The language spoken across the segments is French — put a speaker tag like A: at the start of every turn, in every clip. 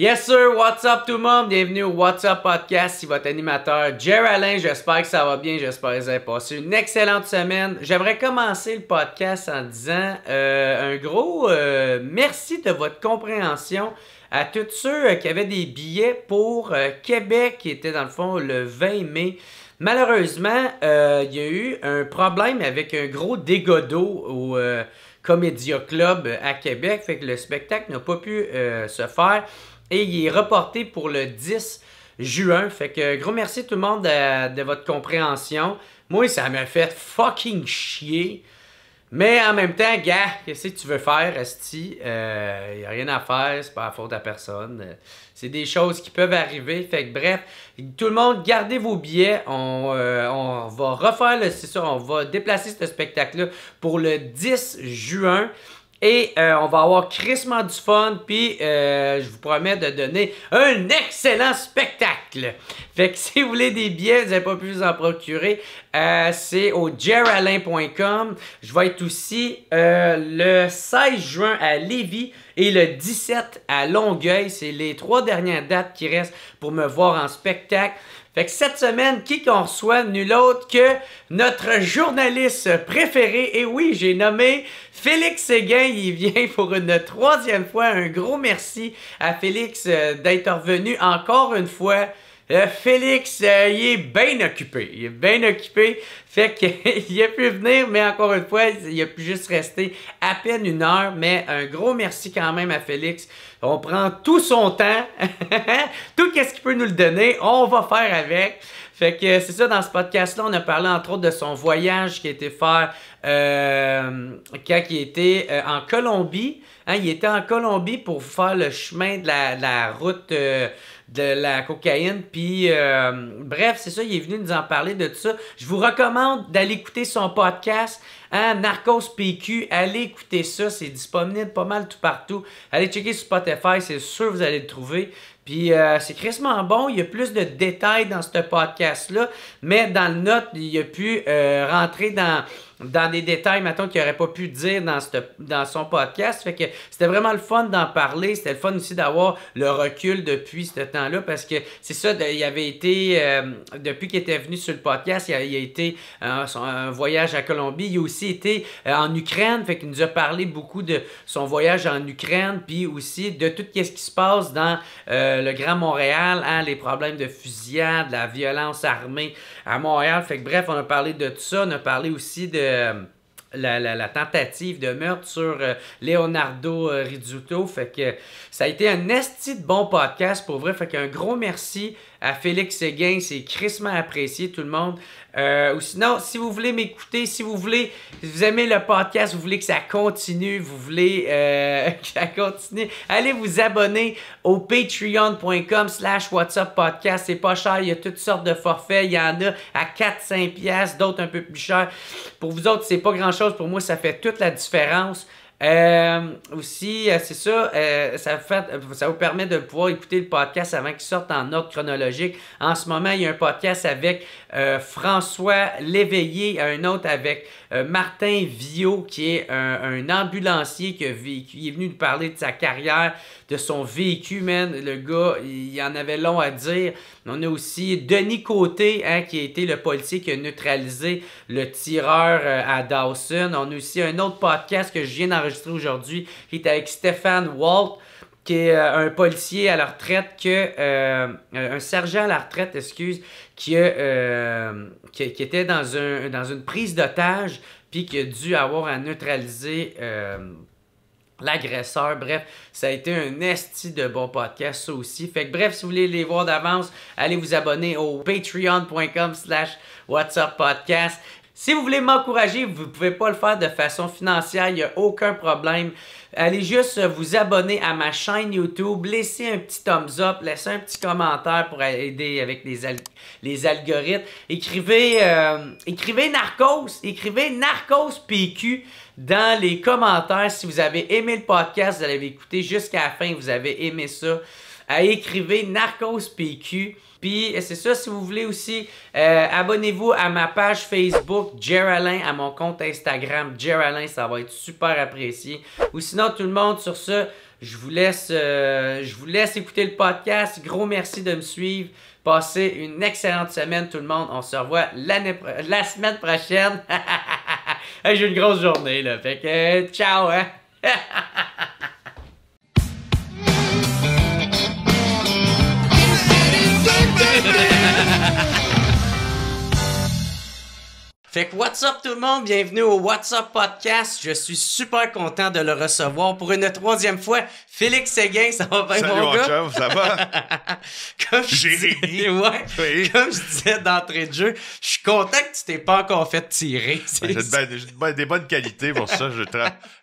A: Yes sir, what's up tout le monde? Bienvenue au What's Up Podcast, c'est votre animateur Jerry Alain. J'espère que ça va bien, j'espère que vous avez passé une excellente semaine. J'aimerais commencer le podcast en disant euh, un gros euh, merci de votre compréhension à tous ceux euh, qui avaient des billets pour Québec, qui était dans le fond le 20 mai. Malheureusement, il y a eu un problème avec un gros dégât d'eau au Comédia Club à Québec, fait que le spectacle n'a pas pu se faire et il est reporté pour le 10 juin. Fait que gros merci tout le monde de, votre compréhension. Moi, ça m'a fait fucking chier. Mais en même temps, gars, qu'est-ce que tu veux faire, Esti? Il euh, a rien à faire, c'est pas à faute à personne. C'est des choses qui peuvent arriver. Fait que bref, tout le monde, gardez vos billets. On, euh, va refaire C'est sûr, on va déplacer ce spectacle-là pour le 10 juin. Et euh, on va avoir crissement du fun, puis euh, je vous promets de donner un excellent spectacle. Fait que si vous voulez des billets, vous n'avez pas pu vous en procurer, euh, c'est au jeralin.com. Je vais être aussi le 16 juin à Lévis et le 17 à Longueuil. C'est les trois dernières dates qui restent pour me voir en spectacle. Fait cette semaine, qui qu'on reçoit, nul autre que notre journaliste préféré. Et oui, j'ai nommé Félix Séguin. Il vient pour une troisième fois. Un gros merci à Félix euh, d'être revenu encore une fois. Euh, Félix, euh, il est bien occupé. Il est bien occupé. Fait qu'il a pu venir, mais encore une fois, il a pu juste rester à peine une heure. Mais un gros merci quand même à Félix. On prend tout son temps, tout ce qu'il peut nous le donner, on va faire avec. Fait que c'est ça, dans ce podcast-là, on a parlé entre autres de son voyage qui a été faire euh, quand il était euh, en Colombie. Hein, il était en Colombie pour faire le chemin de la, route de la cocaïne. Puis, euh, bref, c'est ça, il est venu nous en parler de tout ça. Je vous recommande d'aller écouter son podcast, un hein, Narcos PQ. Allez écouter ça, c'est disponible pas mal tout partout. Allez checker sur Spotify, c'est sûr vous allez le trouver. Puis euh, c'est crissement bon, il y a plus de détails dans ce podcast-là, mais dans le note, il a pu euh, rentrer dans dans des détails, mettons, qu'il n'aurait pas pu dire dans, dans son podcast. Fait que c'était vraiment le fun d'en parler. C'était le fun aussi d'avoir le recul depuis ce temps-là parce que c'est ça, il avait été, euh, depuis qu'il était venu sur le podcast, il a, a été euh, un voyage à Colombie. Il a aussi été euh, en Ukraine. Fait qu'il nous a parlé beaucoup de son voyage en Ukraine, puis aussi de tout ce qui se passe dans le Grand Montréal, hein, les problèmes de fusillade, la violence armée à Montréal. Fait que bref, on a parlé de tout ça. On a parlé aussi de euh, la, tentative de meurtre sur euh, Leonardo euh, Rizzuto. Fait que ça a été un esti de bon podcast pour vrai. Fait qu'un gros merci à Félix Seguin, C'est crissement apprécié, tout le monde. Euh, ou sinon, si vous voulez m'écouter, si vous voulez, si vous aimez le podcast, vous voulez que ça continue, vous voulez euh, que ça continue, allez vous abonner au patreon.com slash WhatsApp Podcast. C'est pas cher, il y a toutes sortes de forfaits. Il y en a à 4-5 d'autres un peu plus chers. Pour vous autres, c'est pas grand-chose. Pour moi, ça fait toute la différence. Euh, aussi, euh, c'est ça, euh, ça, vous permet de pouvoir écouter le podcast avant qu'il sorte en ordre chronologique. En ce moment, il y a un podcast avec François Léveillé, un autre avec Martin Viau, qui est un, ambulancier qui, est venu nous parler de sa carrière, de son véhicule man. Le gars, il en avait long à dire. On a aussi Denis Côté, hein, qui a été le policier qui a neutralisé le tireur à Dawson. On a aussi un autre podcast que je viens d'enregistrer aujourd'hui, qui est avec Stéphane Walt, qui est euh, un policier à la retraite, que, euh, un sergent à la retraite, excuse, euh, qui, qui, était dans, un, dans une prise d'otage, puis qui a dû avoir à neutraliser l'agresseur. Bref, ça a été un esti de bon podcast, ça aussi. Fait bref, si vous voulez les voir d'avance, allez vous abonner au patreon.com slash whatsapp podcast. Si vous voulez m'encourager, vous ne pouvez pas le faire de façon financière, il n'y a aucun problème. Allez juste vous abonner à ma chaîne YouTube, laissez un petit thumbs up, laissez un petit commentaire pour aider avec les, les algorithmes. Écrivez, euh, écrivez Narcos, écrivez Narcos PQ dans les commentaires. Si vous avez aimé le podcast, vous l'avez écouté jusqu'à la fin, vous avez aimé ça. Euh, écrivez Narcos PQ. Puis c'est ça, si vous voulez aussi, euh, abonnez-vous à ma page Facebook, Alain, à mon compte Instagram, Alain, ça va être super apprécié. Ou sinon, tout le monde, sur ce, je vous laisse, euh, je vous laisse écouter le podcast. Gros merci de me suivre. Passez une excellente semaine, tout le monde. On se revoit la semaine prochaine. J'ai une grosse journée, là. Fait que, ciao, hein? Fait que what's up tout le monde, bienvenue au What's Up Podcast. Je suis super content de le recevoir pour une troisième fois. Félix Séguin, ça va bien, mon, gars? Chum, ça va? comme Comme je disais d'entrée de jeu, je suis content que tu t'es pas encore fait tirer. Ben, j'ai ben, ben, des bonnes qualités pour ça. Je,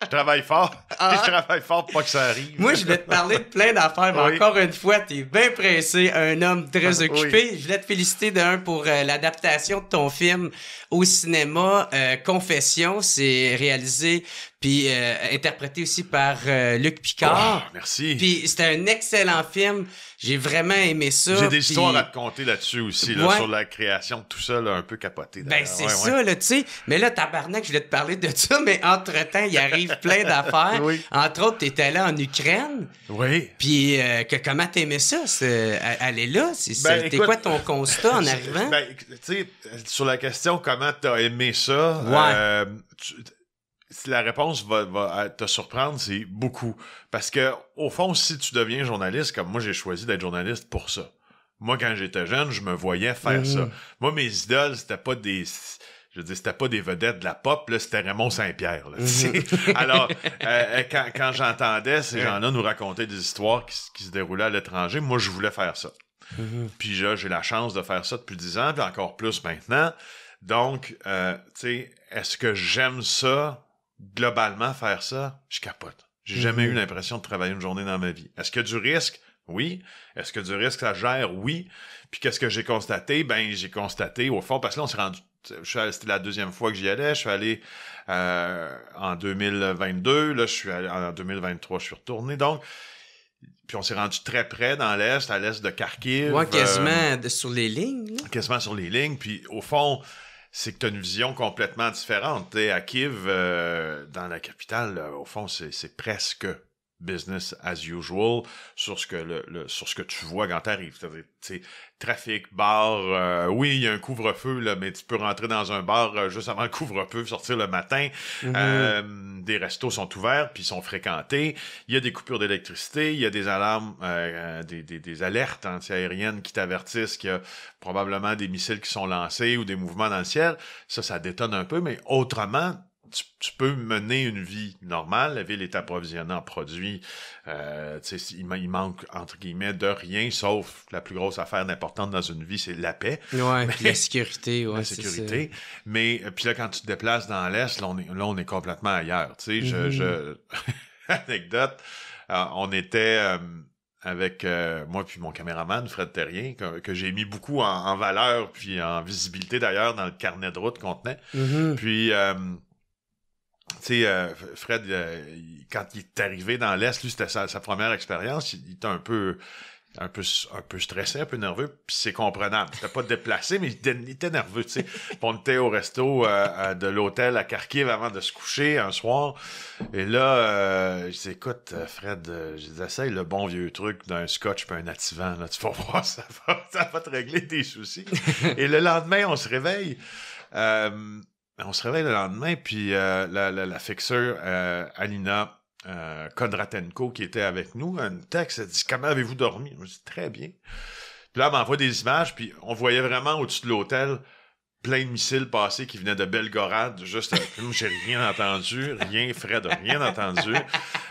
A: travaille fort. Ah. Je travaille fort pour pas que ça arrive. Moi, je vais te parler de plein d'affaires, mais encore une fois, tu es bien pressé, un homme très occupé. Je voulais te féliciter d'un pour euh, l'adaptation de ton film au cinéma, euh, Confession. C'est réalisé euh, interprété aussi par euh, Luc Picard. merci. Puis c'était un excellent film. J'ai vraiment aimé ça. J'ai des histoires à te
B: conter là-dessus aussi, sur la création de tout ça, un peu
A: capoté. Ben c'est ça, tu sais. Mais là, tabarnak, je voulais te parler de ça, mais entre-temps, il arrive plein d'affaires. Entre autres, tu étais là en Ukraine. Oui. Puis euh, que, comment t'aimais ça, aller là? C'était ben, quoi ton constat en arrivant?
B: Ben, tu sais, sur la question comment t'as aimé ça, Tu la réponse va, euh, te surprendre, c'est beaucoup. Parce que, au fond, si tu deviens journaliste, comme moi, j'ai choisi d'être journaliste pour ça. Moi, quand j'étais jeune, je me voyais faire mhm. ça. Moi, mes idoles, c'était pas des. Je dis, c'était pas des vedettes de la pop, là, c'était Raymond Saint-Pierre. Mhm. Alors, euh, quand, j'entendais ces gens-là nous raconter des histoires qui, se déroulaient à l'étranger, moi, je voulais faire ça. Mhm. Puis là, j'ai la chance de faire ça depuis dix ans, puis encore plus maintenant. Donc, euh, tu sais, est-ce que j'aime ça? globalement faire ça, je capote. J'ai jamais eu mhm. l'impression de travailler une journée dans ma vie. Est-ce que du risque? Oui. Est-ce que du risque, ça gère? Oui. Puis qu'est-ce que j'ai constaté? Ben, j'ai constaté, au fond, parce que là, on s'est rendu. C'était la deuxième fois que j'y allais. Je suis allé euh, en 2022. Là, je suis allé, en 2023, je suis retourné. Donc, puis on s'est rendu très près dans l'Est, à l'Est de Kharkiv. quasiment euh, sur les lignes. Quasiment sur les lignes. Puis au fond, c'est que tu as une vision complètement différente. et à Kiev, euh, dans la capitale, euh, au fond, c'est presque business as usual sur ce que le, sur ce que tu vois quand t'arrives. Trafic, bar, euh, oui, il y a un couvre-feu, là, mais tu peux rentrer dans un bar euh, juste avant le couvre-feu, sortir le matin. Mm-hmm. Euh, des restos sont ouverts puis sont fréquentés. Il y a des coupures d'électricité, il y a des alarmes, des, des, des, alertes anti-aériennes qui t'avertissent qu'il y a probablement des missiles qui sont lancés ou des mouvements dans le ciel. Ça, ça détonne un peu, mais autrement, tu, peux mener une vie normale, la ville est approvisionnée en produits, euh, il, il, manque entre guillemets de rien, sauf la plus grosse affaire importante dans une vie, c'est la paix. Oui, la
A: sécurité, ouais, La sécurité.
B: Mais euh, puis là, quand tu te déplaces dans l'Est, là, on est, complètement ailleurs. je, mm-hmm. anecdote, euh, on était avec moi puis mon caméraman Fred Terrien que, j'ai mis beaucoup en, valeur puis en visibilité d'ailleurs dans le carnet de route qu'on tenait. Mm-hmm. Puis tu sais, euh, Fred, euh, quand il est arrivé dans l'Est, lui, c'était sa, première expérience, il, était un peu, un peu, un peu stressé, un peu nerveux, puis c'est comprenable. était pas déplacé, mais il était, nerveux, tu sais. on était au resto euh, de l'hôtel à Kharkiv avant de se coucher un soir, et là, je dis, écoute, Fred, j'essaye le bon vieux truc d'un scotch pas un activant. là, tu vas voir, ça va, ça va te régler tes soucis. et le lendemain, on se réveille, ben, on se réveille le lendemain, puis euh, la, la, la fixeur euh, Alina euh, Kondratenko, qui était avec nous, un texte, elle dit Comment avez-vous dormi Je dis Très bien. Puis là, elle m'envoie des images, puis on voyait vraiment au-dessus de l'hôtel plein de missiles passés qui venaient de Belgorade, juste j'ai rien entendu, rien, Fred rien entendu.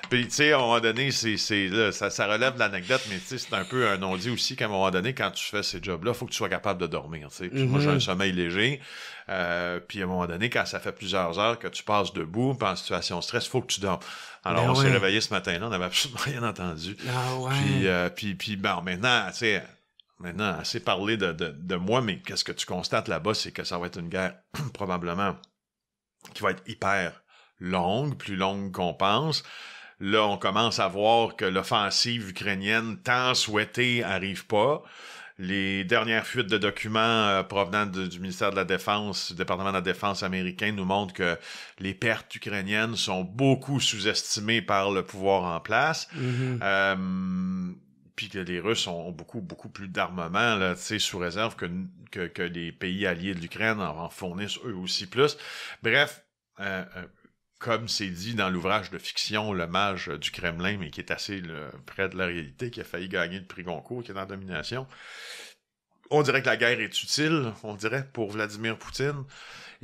B: Puis, tu sais, à un moment donné, c'est, ça, relève de l'anecdote, mais tu sais, c'est un peu un non-dit aussi qu'à un moment donné, quand tu fais ces jobs-là, il faut que tu sois capable de dormir, tu Moi, j'ai un mhm. sommeil léger. Euh, puis, à un moment donné, quand ça fait plusieurs heures que tu passes debout, en situation stress, il faut que tu dormes. Alors, ben on s'est réveillé ce matin-là, on n'avait absolument rien entendu. Ah ouais. Puis, euh, puis, puis, bon, maintenant, tu sais, Maintenant, assez parlé de, de, de moi, mais qu'est-ce que tu constates là-bas, c'est que ça va être une guerre probablement qui va être hyper longue, plus longue qu'on pense. Là, on commence à voir que l'offensive ukrainienne tant souhaitée arrive pas. Les dernières fuites de documents euh, provenant du ministère de la Défense, du département de la Défense américain, nous montrent que les pertes ukrainiennes sont beaucoup sous-estimées par le pouvoir en place. Mm-hmm. Euh, puis que les Russes ont beaucoup, beaucoup plus d'armement, là, sous réserve que, que, les pays alliés de l'Ukraine en, fournissent eux aussi plus. Bref, euh, euh, comme c'est dit dans l'ouvrage de fiction Le Mage du Kremlin, mais qui est assez près de la réalité, qui a failli gagner le prix Goncourt, qui est en domination, on dirait que la guerre est utile, on dirait, pour Vladimir Poutine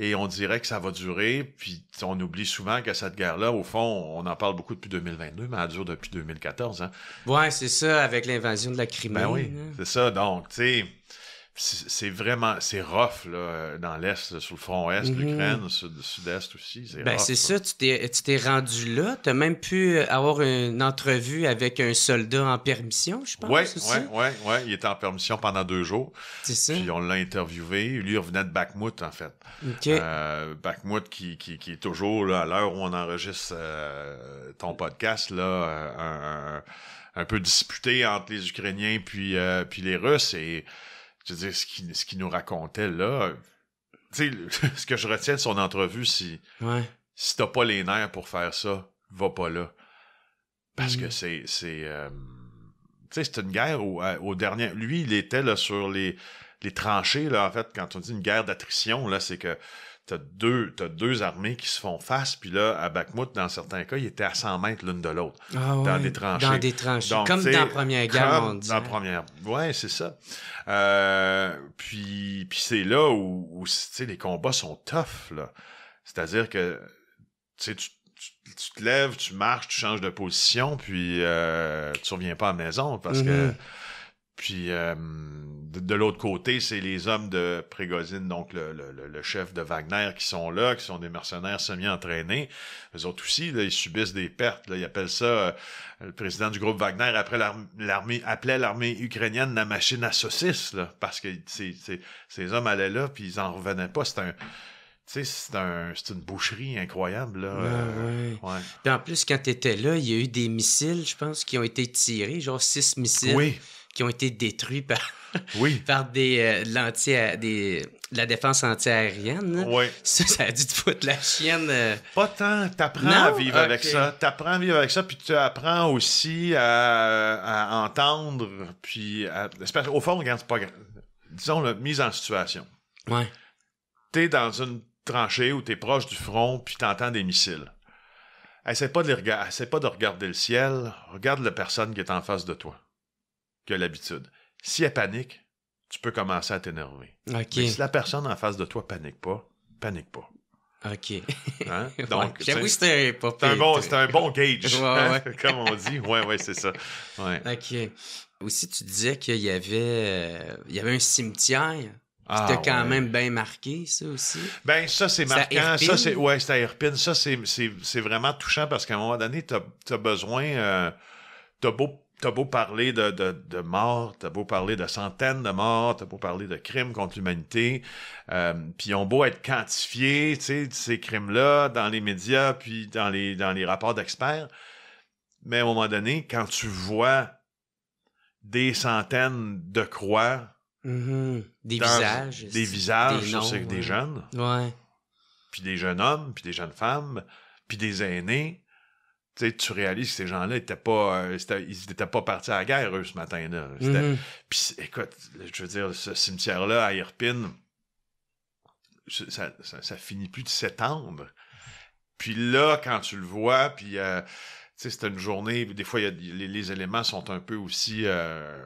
B: et on dirait que ça va durer, puis on oublie souvent que cette guerre-là, au fond, on en parle beaucoup depuis 2022, mais elle dure depuis 2014. Hein. Ouais, c'est ça, avec l'invasion de la Crimée. Ben oui, c'est ça. Donc, tu sais, c'est vraiment, c'est rough là, dans l'Est, sur le front Est, mhm. l'Ukraine, le sud-Est aussi. C'est ben, c'est ça,
A: tu t'es, rendu là. Tu as même pu avoir une entrevue avec un soldat en permission, je pense. Oui,
B: oui, oui. Ouais. Il était en permission pendant deux jours. C'est ça. Puis on l'a interviewé. Lui, il revenait de Bakhmut, en fait. Euh, Bakhmut, qui, est toujours, là, à l'heure où on enregistre euh, ton podcast, là, euh, un, peu disputé entre les Ukrainiens puis, puis les Russes. Et je veux dire, ce qu'il nous racontait là, tu sais, ce que je retiens de son entrevue, si, si t'as pas les nerfs pour faire ça, va pas là. Parce ben que c'est. c'est euh, tu sais, c'est une guerre au, au, dernier. Lui, il était là sur les, les tranchées, là, en fait, quand on dit une guerre d'attrition, là, c'est que t'as deux, as deux armées qui se font face, puis là, à Bakhmut, dans certains cas, ils étaient à 100 mètres l'une de l'autre, ah dans des tranchées. comme dans la Première Guerre mondiale. Dans la Première, ouais, c'est ça. Euh, puis c'est là où, les combats sont tough, C'est-à-dire que, tu te lèves, tu marches, tu changes de position, puis tu euh, tu reviens pas à la maison parce que mm-hmm. Puis euh, de, l'autre côté, c'est les hommes de Prégozine, donc le, chef de Wagner, qui sont là, qui sont des mercenaires semi-entraînés. Eux autres aussi, ils subissent des pertes. Ils appellent ça, euh, le président du groupe Wagner après l'armée appelait l'armée ukrainienne la machine à saucisses, parce que ces hommes allaient là, puis ils en revenaient
A: pas. C'est un c'est un, une boucherie incroyable. Là. ouais. Euh, en plus, quand tu étais là, il y a eu des missiles, je pense, qui ont été tirés, genre six missiles. Oui qui ont été détruits par, par des, euh, des, la défense antiaérienne. Oui. Ça, ça a dû te foutre la chienne. Euh. Pas tant. T'apprends à vivre avec ça.
B: T'apprends à vivre avec ça, puis tu apprends aussi à, entendre. Puis, à... au fond, regarde, c'est pas Disons, la mise en situation. Ouais. T'es dans une tranchée où t'es proche du front, puis t'entends des missiles. Essaie pas, de les Essaie pas de regarder le ciel, regarde la personne qui est en face de toi que l'habitude. Si elle panique, tu peux commencer à t'énerver. Mais si la personne en face de toi panique pas,
A: panique pas. OK.
B: Hein? Donc, j'avoue que c'était un, bon, un bon gauge, hein, comme on dit. Oui,
A: oui, c'est ça. OK. Aussi, tu disais qu'il y avait, y avait un cimetière. Ah, C'était quand même bien marqué, ça aussi. Ben, ça, c'est marquant. Ça, c'est, ouais, c'est à Ça, c'est vraiment touchant parce
B: qu'à un moment donné, tu as, besoin. Euh, tu as beau t'as beau parler de, de, de morts, t'as beau parler de centaines de morts, t'as beau parler de crimes contre l'humanité, euh, puis ils ont beau être quantifiés, ces crimes-là, dans les médias, puis dans les, dans les rapports d'experts, mais à un moment donné, quand tu vois des centaines de croix, mm-hmm. des, visages, des visages, des des jeunes, puis des jeunes hommes, puis des jeunes femmes, puis des aînés, tu réalises que ces gens-là n'étaient pas, euh, pas partis à la guerre, eux, ce matin-là. Mm-hmm. Puis, écoute, je veux dire, ce cimetière-là, à Irpine, ça, ça, finit plus de s'étendre. Puis là, quand tu le vois, puis euh, c'était une journée, des fois, les, éléments sont un peu aussi euh,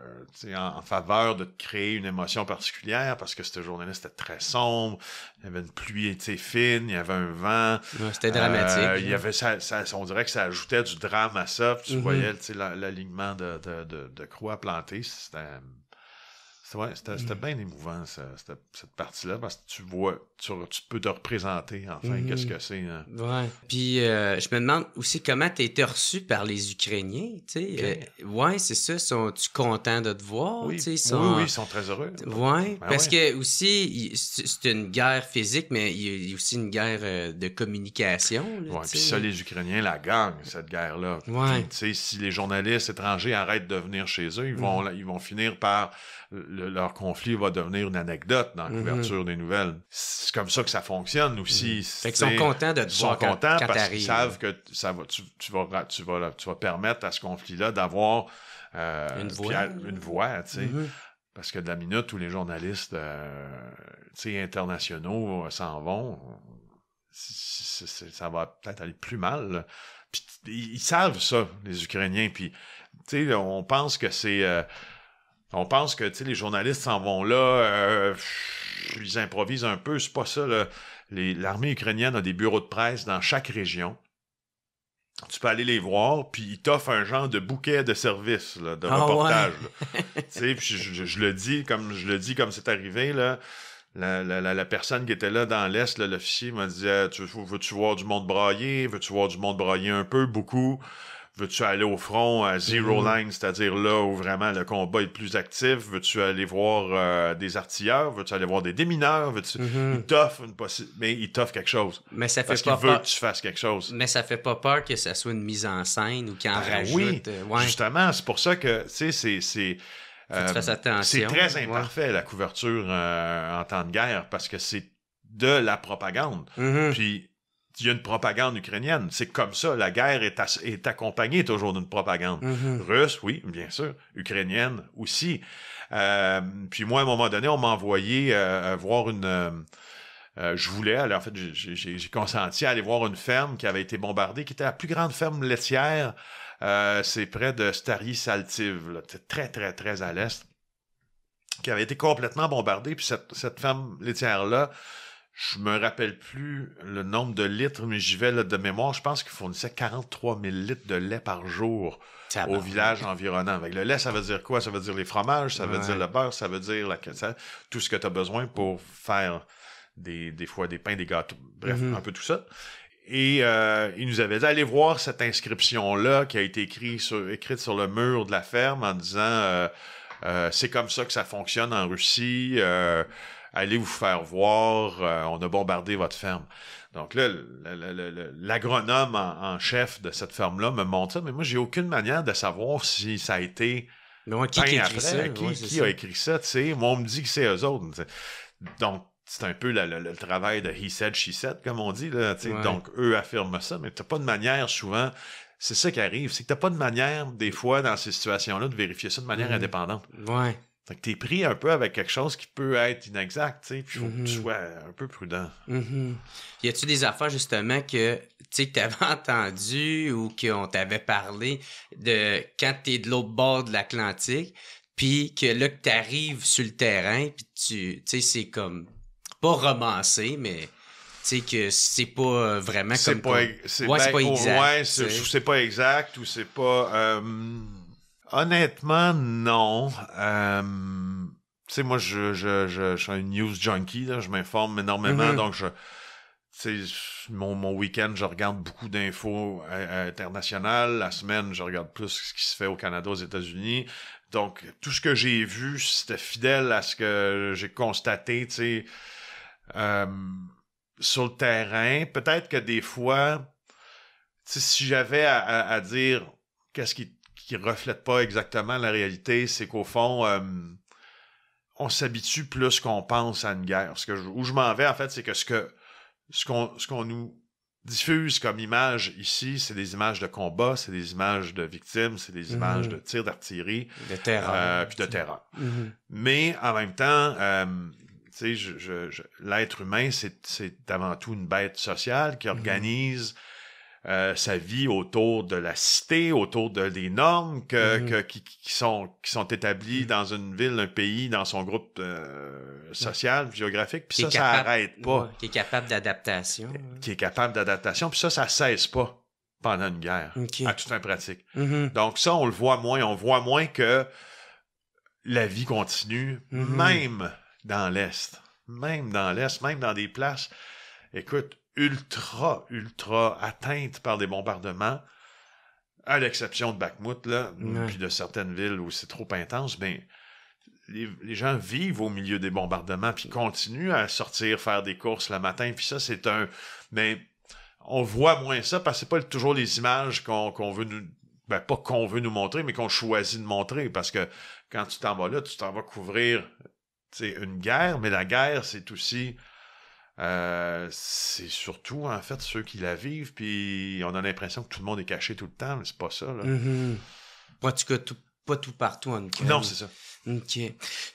B: en, faveur de créer une émotion particulière parce que cette journée-là, c'était très sombre. Il y avait une pluie fine, il y avait un vent. c'était dramatique. Euh, il y avait ça, ça, on dirait que ça ajoutait du drame à ça. tu mm-hmm. voyais l'alignement de, de, croix plantée. C'était Ouais, c'était bien émouvant, ça, cette partie-là, parce que tu vois,
A: tu, peux te représenter, enfin, mhm. qu'est-ce que c'est. Hein. Ouais. Puis, euh, je me demande aussi comment tu été reçu par les Ukrainiens, tu sais. Euh, ouais, c'est ça, sont-tu contents de te voir? Oui, oui, ils sont très heureux. Ouais, ben parce que aussi, c'est une guerre physique, mais il y a aussi une guerre euh, de communication. Oui, puis ça, les Ukrainiens la
B: gagnent, cette guerre-là. Tu sais, si les journalistes étrangers arrêtent de venir chez eux, ils mm. vont, ils vont finir par leur conflit va devenir une anecdote dans la mhm. couverture des nouvelles. C'est comme ça que ça fonctionne aussi. Mhm. Ils sont contents de te ils sont contents parce qu'ils savent que ça va, tu, vas, permettre à ce conflit-là d'avoir euh, une voix. Mhm. Parce que de la minute où les journalistes euh, internationaux euh, s'en vont, ça va peut-être aller plus mal. Puis, ils savent ça, les Ukrainiens. Puis, on pense que c'est... On pense que les journalistes s'en vont là, euh, ils improvisent un peu, c'est pas ça. L'armée ukrainienne a des bureaux de presse dans chaque région. Tu peux aller les voir, puis ils t'offrent un genre de bouquet de services, de ah reportage. reportages. je, le dis comme je le dis comme c'est arrivé. Là. La, personne qui était là dans l'Est, l'officier, m'a dit ah, tu, Veux-tu voir du monde brailler Veux-tu voir du monde brailler un peu Beaucoup. Veux-tu aller au front à Zero mm-hmm. Line, c'est-à-dire là où vraiment le combat est plus actif? Veux-tu aller voir euh, des artilleurs? Veux-tu aller voir des démineurs? Veux-tu... Mm-hmm. une possibilité.
A: Mais il t'offre quelque chose. Mais ça fait Parce pas que tu fasses quelque chose. Mais ça fait pas peur que ça soit une mise en scène ou qu'il en ben Oui, euh, justement. C'est pour ça que, tu sais, c'est... c'est
B: euh, très imparfait la couverture en temps de guerre parce que c'est de la propagande. Mm-hmm. Puis il y a une propagande ukrainienne. C'est comme ça. La guerre est, accompagnée toujours d'une propagande. Mhm. Russe, oui, bien sûr. Ukrainienne aussi. Euh, puis moi, à un moment donné, on m'a envoyé euh, euh, voir une... je voulais, alors en fait, j'ai consenti à aller voir une ferme qui avait été bombardée, qui était la plus grande ferme laitière. C'est près de Saltiv, saltive très, très, très à l'est, qui avait été complètement bombardée. Puis cette, cette ferme laitière-là, je me rappelle plus le nombre de litres, mais j'y vais de mémoire. Je pense qu'ils fournissaient 43 000 litres de lait par jour au village environnant. Avec le lait, ça veut dire quoi? Ça veut dire les fromages, ça veut dire le beurre, ça veut dire la... tout ce que tu as besoin pour faire des, des fois des pains, des gâteaux, bref, mm-hmm. un peu tout ça. Et euh, il nous avait dit allez voir cette inscription-là qui a été écrite sur, le mur de la ferme en disant euh, euh, c'est comme ça que ça fonctionne en Russie. Euh, allez vous faire voir, euh, on a bombardé votre ferme. Donc là, l'agronome en, chef de cette ferme-là me montre ça, mais moi, j'ai aucune manière de savoir si ça a été qui, qui, a écrit ça, tu sais. Moi, on me dit que c'est eux autres. Donc, c'est un peu le travail de he said, she said, comme on dit. Donc, eux affirment ça, mais tu n'as pas de manière souvent. C'est ça qui arrive, c'est que tu n'as pas de manière, des fois, dans ces situations-là, de vérifier ça de manière mm. indépendante.
A: Ouais. Fait que t'es pris un peu avec quelque chose qui peut être inexact, tu sais, puis faut que tu mhm. sois un peu prudent. Mhm. Y a-tu des affaires, justement, que, tu sais, t'avais entendu ou qu'on t'avait parlé de quand t'es de l'autre bord de l'Atlantique, puis que là, que t'arrives sur le terrain, puis tu, tu sais, c'est comme, pas romancé, mais Tu sais, que c'est pas euh, vraiment comme... Ben, c'est pas, exact. c'est
B: pas exact ou c'est pas... Euh, Honnêtement, non. Euh, tu sais, moi, je, je, je, suis un news junkie, je m'informe énormément, mm-hmm. donc je. Mon, mon week-end, je regarde beaucoup d'infos euh, internationales. La semaine, je regarde plus ce qui se fait au Canada, aux États-Unis. Donc, tout ce que j'ai vu, c'était fidèle à ce que j'ai constaté, tu sais, euh, sur le terrain. Peut-être que des fois, si j'avais à, à, dire qu'est-ce qui qui reflète pas exactement la réalité, c'est qu'au fond, euh, on s'habitue plus qu'on pense à une guerre. Ce que où je m'en vais, en fait, c'est que ce ce qu'on nous diffuse comme image ici, c'est des images de combat, c'est des images de victimes, c'est des images mhm. de tirs d'artillerie. De terreur. puis de terreur. Mhm. Mais en même temps, euh, l'être humain, c'est avant tout une bête sociale qui mhm. organise... Euh, sa vie autour de la cité, autour de, des normes que, mm-hmm. qui, sont, qui sont établies mm-hmm. dans une ville, un pays, dans son groupe euh, social, géographique. Puis ça, ça n'arrête pas. qui est capable d'adaptation. Qui est capable d'adaptation. Puis ça, ça ne cesse pas pendant une guerre, à toute un pratique. Mm-hmm. Donc ça, on le voit moins. On voit moins que la vie continue, même dans l'Est. Même dans l'Est, même dans des places... Écoute, ultra, ultra atteinte par des bombardements, à l'exception de Bakhmut, là, puis de certaines villes où c'est trop intense, mais ben, les, gens vivent au milieu des bombardements, puis continuent à sortir faire des courses le matin, puis ça, c'est un... Mais on voit moins ça, parce que c'est pas toujours les images qu'on veut nous... Ben, pas qu'on veut nous montrer, mais qu'on choisit de montrer, parce que quand tu t'en vas là, tu t'en vas couvrir une guerre, mais la guerre, c'est aussi euh, c'est surtout en fait ceux qui la vivent, puis on a l'impression que tout le monde est
A: caché tout le temps, mais c'est pas ça. Là. Mm-hmm. Pas, tout, cas pas tout partout en Non, c'est ça. OK.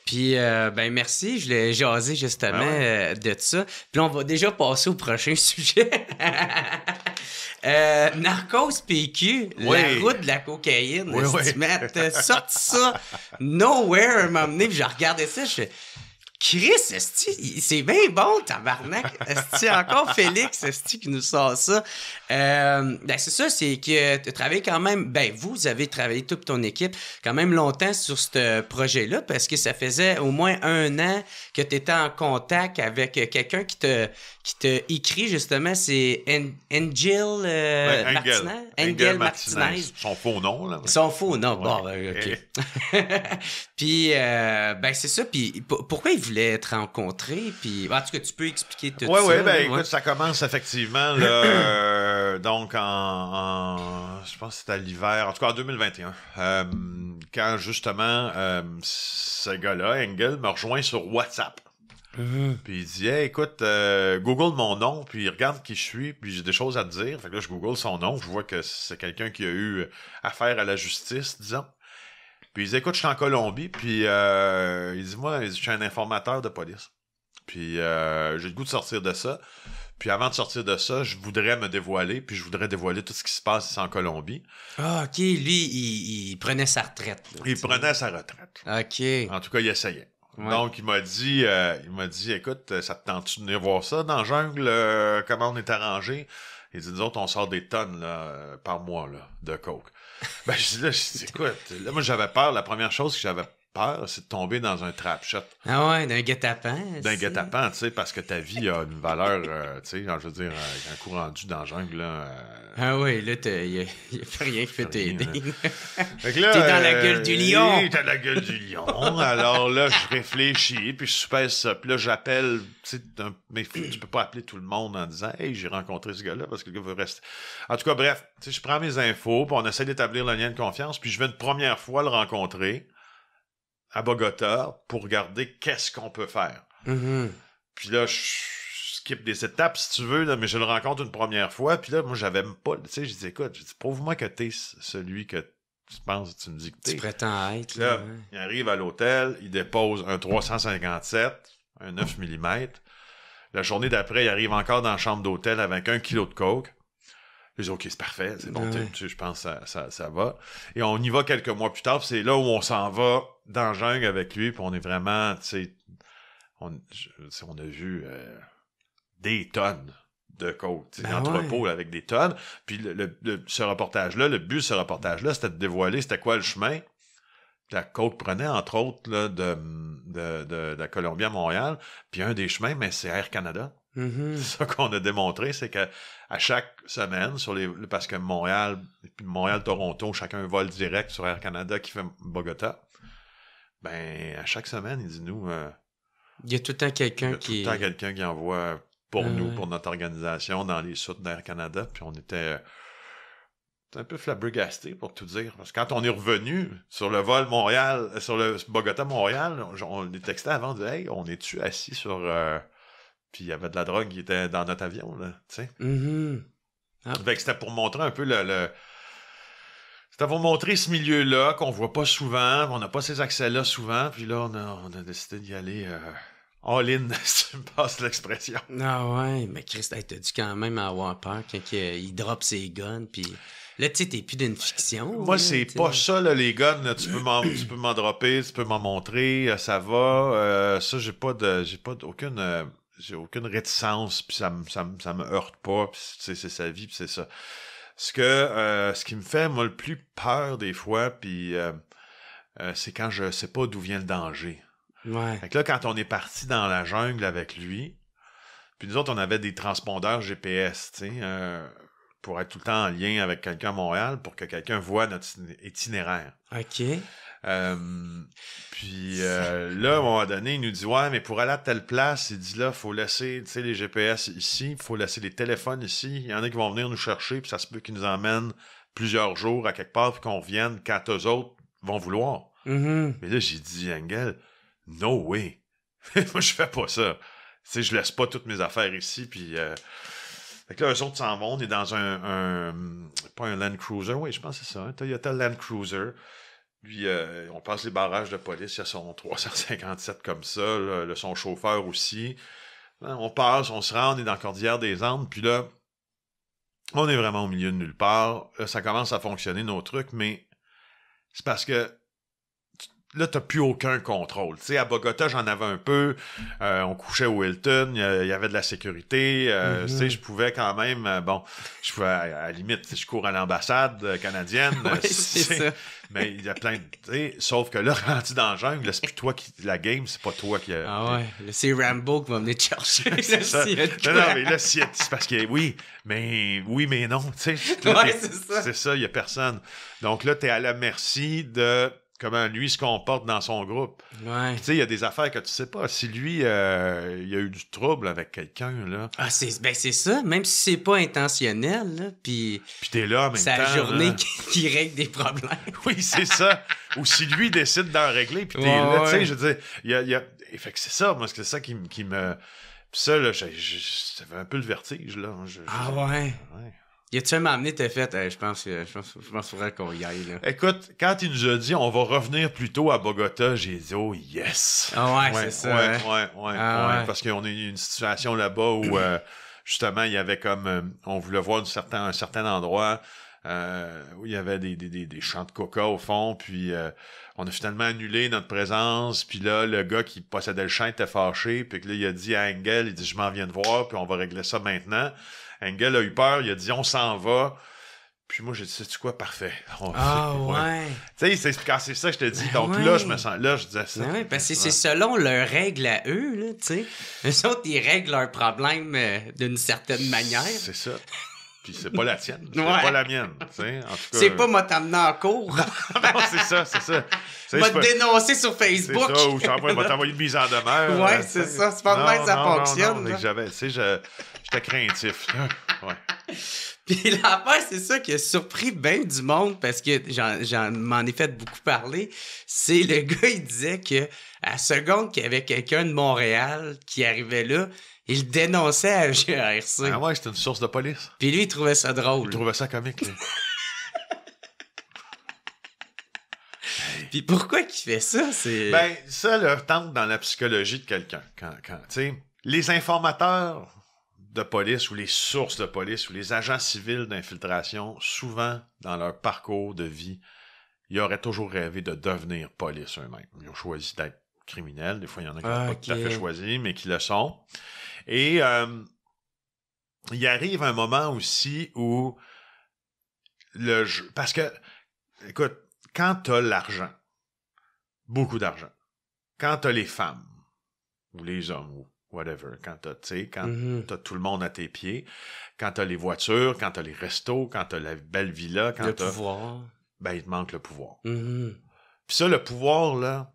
A: Puis, euh, ben merci. Je l'ai jasé justement ben euh, de ça. Puis on va déjà passer au prochain sujet. Euh, Narcos PQ, la route de la cocaïne. Oui, Sorti ça, nowhere, amené puis j'ai regardé ça, je fais, Chris, c'est bien bon, tabarnak. c'est encore Félix, qui nous sort ça. Euh, ben, c'est ça, c'est que tu travaillé quand même, ben, vous avez travaillé toute ton équipe quand même longtemps sur ce projet-là parce que ça faisait au moins un an que tu étais en contact avec quelqu'un qui te, qui te écrit justement, c'est euh, Angel, Martinez. Angel,
B: Son faux nom, là. Son faux nom, bon, ben,
A: OK. puis, euh, ben, c'est ça, puis pourquoi il voulait rencontré Puis, en tout cas, tu peux expliquer tout ça. Oui, oui, ben, écoute,
B: ça commence effectivement, là,
A: euh, donc, en,
B: Je pense que c'était à l'hiver, en tout cas en 2021. Euh, quand justement, euh, ce gars-là, Engel, me rejoint sur WhatsApp. Puis il dit écoute, Google mon nom, puis regarde qui je suis, puis j'ai des choses à te dire. Fait que là, je Google son nom, je vois que c'est quelqu'un qui a eu affaire à la justice, disons. Puis ils écoutent, je suis en Colombie, puis euh, ils disent, moi, je suis un informateur de police. Puis euh, j'ai le goût de sortir de ça. Puis avant de sortir de ça, je voudrais me dévoiler, puis je voudrais dévoiler tout ce qui se passe ici en Colombie.
A: Ah, OK. Lui, il, prenait sa retraite. il prenait sa
B: retraite. OK. En tout cas, il essayait. Donc, il m'a dit, euh, il m'a dit, écoute, euh, ça te tente de venir voir ça dans la Jungle, comment on est arrangé? Il dit, nous autres, on sort des tonnes par mois de coke. Ben, je dis, là, je dis, écoute, là, moi, j'avais peur. La première chose que j'avais peur, c'est de tomber dans un trap shot.
A: Ah ouais, d'un guet-apens. D'un guet-apens,
B: tu sais, parce que ta vie a une valeur, euh, tu sais, je veux dire, un coup rendu dans la jungle, euh. Ah ouais, là, il n'y a, rien qui peut t'aider. t'es dans la euh, gueule du lion. t'es dans la gueule du lion. Alors là, je réfléchis, puis je super ça. Puis là, j'appelle, tu sais, mais tu peux pas appeler tout le monde en disant, hey, j'ai rencontré ce gars-là parce que le gars veut rester. En tout cas, bref, tu sais, je prends mes infos, puis on essaie d'établir le lien de confiance, puis je vais une première fois le rencontrer à Bogota pour regarder qu'est-ce qu'on peut faire. Mm-hmm. Puis là, je skip des étapes si tu veux, là, mais je le rencontre une première fois. Puis là, moi, j'avais pas. Tu sais, je dis, écoute, je prouve-moi que t'es celui que tu penses, tu me dis que t'es. Tu prétends être. il arrive à l'hôtel, il dépose un 357, un 9 mm. La journée d'après, il arrive encore dans la chambre d'hôtel avec un kilo de coke. OK, c'est parfait, c'est bon, ben je pense que ça, va. Et on y va quelques mois plus tard, c'est là où on s'en va dans Jungle avec lui, puis on est vraiment, tu sais, on, a vu euh, des tonnes de côtes, ben entrepôts avec des tonnes. Puis ce reportage-là, le but de ce reportage-là, c'était de dévoiler c'était quoi le chemin que la côte prenait, entre autres, de, de, la Colombie à Montréal. Puis un des chemins, mais c'est Air Canada.
A: Mm-hmm. C'est
B: Ça qu'on a démontré, c'est qu'à chaque semaine, sur les, parce que Montréal, puis Montréal-Toronto, chacun vole direct sur Air Canada qui fait Bogota, ben à chaque semaine, il dit nous. Euh, il y a tout le temps quelqu'un qui. Il tout le temps quelqu'un qui envoie pour ah nous, pour notre organisation, dans les soutes d'Air Canada, puis on était. Euh, un peu flabbergasté pour tout dire. Parce que quand on est revenu sur le vol Montréal, euh, sur le Bogota-Montréal, on, les textait avant, on hey, on est-tu assis sur puis il y avait de la drogue qui était dans notre avion, là, tu sais.
A: Mm-hmm.
B: Ah. c'était pour montrer un peu le... C'était pour montrer ce milieu-là qu'on voit pas souvent, on n'a pas ces accès-là souvent,
A: puis là, on a, décidé d'y aller... Euh, all in, si me passe l'expression. Ah ouais, mais Christ, t'as dû quand même avoir peur quand euh, il, drop ses guns, puis là, tu sais, t'es plus d'une fiction. Moi, c'est pas ça, là, les guns, tu peux m'en dropper, tu peux m'en
B: montrer, euh, ça va. ça, j'ai pas de, j'ai pas aucune j'ai aucune réticence, puis ça, me ça, me heurte pas, puis c'est sa vie, puis c'est ça. Ce que euh, ce qui me fait moi le plus peur des fois, puis euh, euh, c'est quand je sais pas d'où vient le danger. Ouais. Fait que là, quand on est parti dans la jungle avec lui, puis nous autres, on avait des transpondeurs GPS, tu sais, pour être tout le temps en lien avec quelqu'un à Montréal, pour que quelqu'un voit notre itinéraire. OK puis euh, là, à un moment donné, il nous dit Ouais, mais pour aller à telle place, il dit là, faut laisser les GPS ici, faut laisser les téléphones ici. Il y en a qui vont venir nous chercher, puis ça se peut qu'ils nous emmènent plusieurs jours à quelque part, puis qu'on vienne quand eux autres vont vouloir. Mm-hmm. Mais là, j'ai dit Engel, no way. Moi, je fais pas ça. je laisse pas toutes mes affaires ici, puis. Euh, là, eux autres s'en vont, on est dans un, Pas un Land Cruiser, oui, je pense que c'est ça, un hein, Toyota Land Cruiser puis euh, on passe les barrages de police, il y a son 357 comme ça, le, son chauffeur aussi. Ben, on passe, on se rend, on est dans la Cordillère des Andes, puis là, on est vraiment au milieu de nulle part. ça commence à fonctionner nos trucs, mais c'est parce que là, t'as plus aucun contrôle. Tu sais, à Bogota, j'en avais un peu. Euh, on couchait au Hilton, il y, avait de la sécurité. Euh, mhm. Tu sais, je pouvais quand même, euh, bon, je pouvais, à, la limite, je cours à l'ambassade canadienne. Mais il y a plein de. Sauf que là, rendu dans la jungle, c'est plus toi qui. La game, c'est pas toi qui. Ah ouais, c'est Rambo qui va venir te chercher. c'est ça. non, mais là, c'est parce que oui, mais oui, mais non. Tu c'est ça. C'est ça, il y a personne. Donc là, t'es à la merci de comment lui se comporte dans son groupe.
A: Ouais. Tu sais, il y a des affaires que tu sais pas. Si lui, euh, il a eu du trouble avec quelqu'un, là. Ah, c'est ben c'est ça, même si c'est pas intentionnel, là, puis... t'es là en même C'est la journée qui, règle des problèmes. oui, c'est ça. Ou si lui décide d'en régler, puis t'es là, tu sais, je veux
B: il y Fait que c'est ça, moi, c'est ça qui, me... Puis ça, là, j'avais un peu le vertige, là. Hein, ah ouais? ouais. Il a-tu un amené, t'es fait, je pense qu'il je qu'on y aille. Là. Écoute, quand il nous a dit on va revenir plus tôt à Bogota, j'ai dit oh yes. Ah ouais, c'est ça. Ouais, hein? ah ouais, ouais, Parce qu'on a eu une situation là-bas où euh, justement il y avait comme euh, on voulait voir un certain, un certain endroit. Euh, où il y avait des, champs de coca au fond, puis on a finalement annulé notre présence, puis là, le gars qui possédait le champ était fâché, puis là, il a dit à Engel, il dit « Je m'en viens de voir, puis on va régler ça maintenant », Engel a eu peur, il a dit on s'en va. Puis moi, j'ai dit, c'est
A: quoi, parfait. ah ouais. Tu sais, c'est quand ah, c'est ça, que je te dis. Ben donc là, je me sens, là, je disais ça. Ben oui, parce que c'est selon leurs règles à eux, là, tu sais. Eux autres, ils règlent leurs problèmes euh, d'une certaine manière. C'est ça. Puis c'est pas la tienne. C'est pas la mienne, tu sais. C'est pas moi t'amener en cours. non, c'est ça, c'est ça. Tu te dénoncer sur Facebook. C'est ça, ou je t'envoie une mise en demeure. Ouais, c'est ça. C'est pas que ça fonctionne.
B: j'avais, tu sais, je
A: c'était craintif. Ah, ouais. Puis l'affaire, c'est ça qui a surpris bien du monde parce que j'en m'en ai fait beaucoup parler. C'est le gars, il disait que à seconde qu'il y avait quelqu'un de Montréal qui arrivait là, il dénonçait à GRC. Ah ouais, c'était une source de police. Puis lui, il trouvait ça drôle. Il trouvait ça comique. Puis pourquoi qu'il fait ça? C'est... Ben,
B: ça le tente dans la psychologie de quelqu'un. Quand, les informateurs de police ou les sources de police ou les agents civils d'infiltration, souvent dans leur parcours de vie, ils auraient toujours rêvé de devenir police eux-mêmes. Ils ont choisi d'être criminels. Des fois, il y en a qui n'ont pas tout à fait choisi, mais qui le sont. Et euh, il arrive un moment aussi où le jeu. Parce que, écoute, quand t'as l'argent, beaucoup d'argent, quand t'as les femmes, ou les hommes, ou whatever, quand t'as, quand mm-hmm. as tout le monde à tes pieds, quand t'as les voitures, quand t'as les restos, quand t'as la belle villa, quand le pouvoir. Ben, il te manque le pouvoir. Mm-hmm. Puis ça, le pouvoir, là,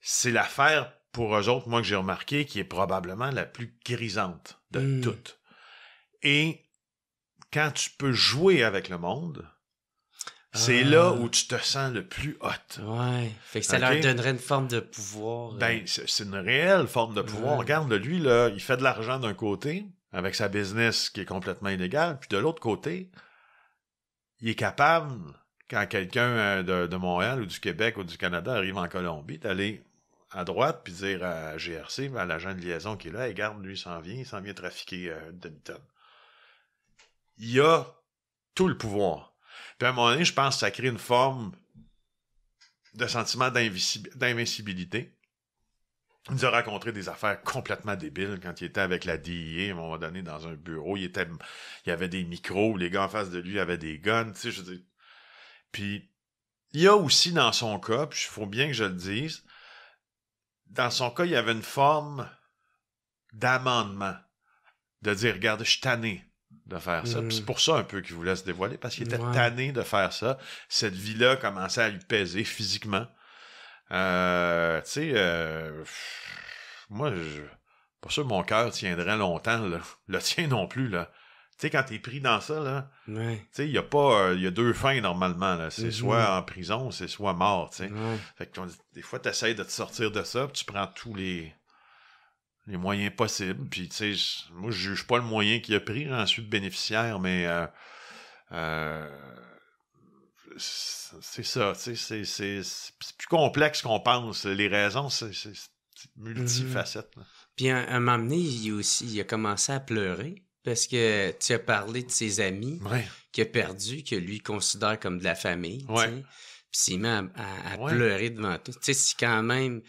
B: c'est l'affaire pour eux autres, moi, que j'ai remarqué, qui est probablement la plus guérisante de mm. toutes. Et quand tu peux jouer avec le monde, c'est là ah. où tu te sens le plus hot. Ouais. Fait que ça leur donnerait une forme de pouvoir. Euh. Ben, c'est une réelle forme de pouvoir. Regarde, lui, là, il fait de l'argent d'un côté, avec sa business qui est complètement illégale, puis de l'autre côté, il est capable, quand quelqu'un euh, de, de, Montréal ou du Québec ou du Canada arrive en Colombie, d'aller à droite puis dire à GRC, à l'agent de liaison qui est là, garde lui, il s'en vient, il s'en vient trafiquer euh, de tonne. Il a tout le pouvoir. Puis à un moment donné, je pense que ça crée une forme de sentiment d'invincibilité. Il nous a des affaires complètement débiles quand il était avec la DIA, à un moment donné, dans un bureau. Il, était, il avait des micros, les gars en face de lui avaient des guns, tu sais, je dis. Puis, il y a aussi dans son cas, puis il faut bien que je le dise, dans son cas, il y avait une forme d'amendement. De dire, regarde, je suis tanné de faire ça. Mm. c'est pour ça un peu qu'il voulait se dévoiler, parce qu'il était tanné de faire ça. Cette vie-là commençait à lui peser physiquement. Euh, tu sais, euh, moi, je, pas sûr que mon cœur tiendrait longtemps, là. Le tien non plus, Tu sais, quand t'es pris dans ça, là, il y a pas, euh, il y a deux fins normalement, là. C'est mm-hmm. soit en prison, c'est soit mort, Fait que des fois, tu essaies de te sortir de ça, puis tu prends tous les, les moyens possibles. Puis, tu sais, moi, je juge pas le moyen qu'il a pris, ensuite bénéficiaire, mais euh, euh, c'est ça, tu sais, c'est plus complexe qu'on pense.
A: Les raisons,
B: c'est multifacette. Mm-hmm.
A: Puis, à un, moment donné, il, aussi, il a commencé à pleurer parce que tu as parlé de ses amis qu'il a perdu, que lui considère comme de la famille. Puis, s'il met à, pleurer devant tout. Tu sais, si quand même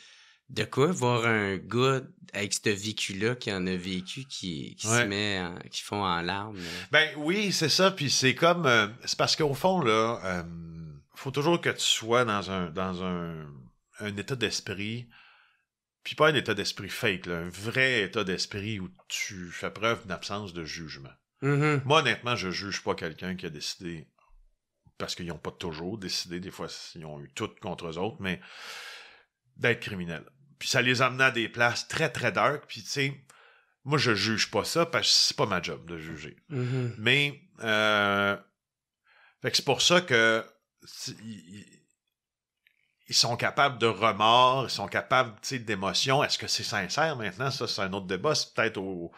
A: de quoi voir un gars avec ce vécu-là qui en a vécu, qui, se met, qui font en larmes. Ben oui, c'est ça. Puis c'est comme, euh, c'est parce
B: qu'au fond là, euh, faut toujours que tu sois dans un dans un, état d'esprit, puis pas un état d'esprit fake, un vrai état d'esprit où tu fais preuve d'absence de jugement. Mm-hmm. Moi honnêtement, je juge pas quelqu'un qui a décidé parce qu'ils n'ont pas toujours décidé. Des fois, ils ont eu tout contre eux autres, mais d'être criminels. Puis ça les amenait à des places très, très dark. Puis, tu sais, moi, je juge pas ça parce que c'est pas ma job de juger. Mm-hmm. Mais, euh, fait que c'est pour ça que ils sont capables de remords, ils sont capables d'émotions. Est-ce que c'est sincère maintenant? Ça, c'est un autre débat. C'est peut-être aux,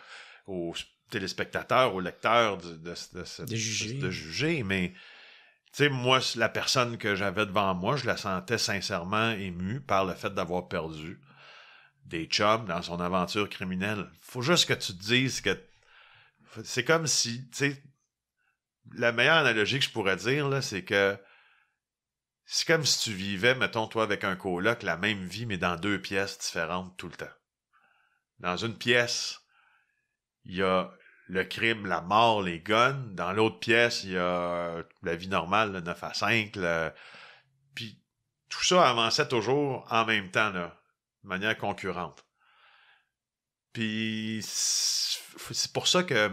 B: téléspectateurs, aux lecteurs de, de, de, juger. Mais tu sais, moi, la personne que j'avais devant moi, je la sentais sincèrement émue par le fait d'avoir perdu des chums dans son aventure criminelle. Faut juste que tu te dises que c'est comme si, tu sais, la meilleure analogie que je pourrais dire, là, c'est que c'est comme si tu vivais, mettons, toi, avec un coloc, la même vie, mais dans deux pièces différentes tout le temps. Dans une pièce, il y a le crime, la mort, les guns. Dans l'autre pièce, il y a euh, la vie normale, le 9 à 5. Puis tout ça avançait toujours en même temps, là, de manière concurrente. Puis c'est pour ça que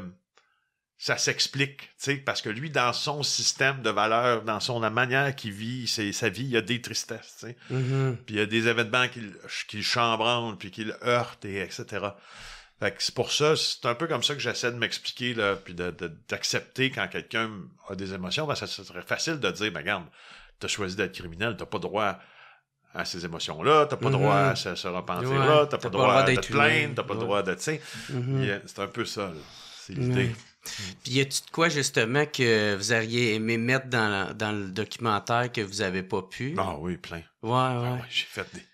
B: ça s'explique, parce que lui, dans son système de valeurs, dans son la manière qu'il vit sa vie, il y a des tristesses, mm-hmm. puis il y a des événements qui, qui chambranlent, puis qu'il heurte heurtent, et etc c'est pour ça, c'est un peu comme ça que j'essaie de m'expliquer, là, puis d'accepter quand quelqu'un a des émotions. Ben, ça, serait facile de dire, ben, regarde, t'as choisi d'être criminel, t'as pas droit à ces émotions-là, t'as pas droit mm-hmm. à se, repentir-là, t'as pas, droit, à te plaindre, t'as pas droit de, tu sais. Mm-hmm.
A: C'est un peu ça, c'est l'idée. Mm. Puis y a-tu de quoi justement que vous auriez aimé mettre dans, le documentaire que vous avez pas pu? Ah oui, plein. Ouais, ah ouais. j'ai fait des...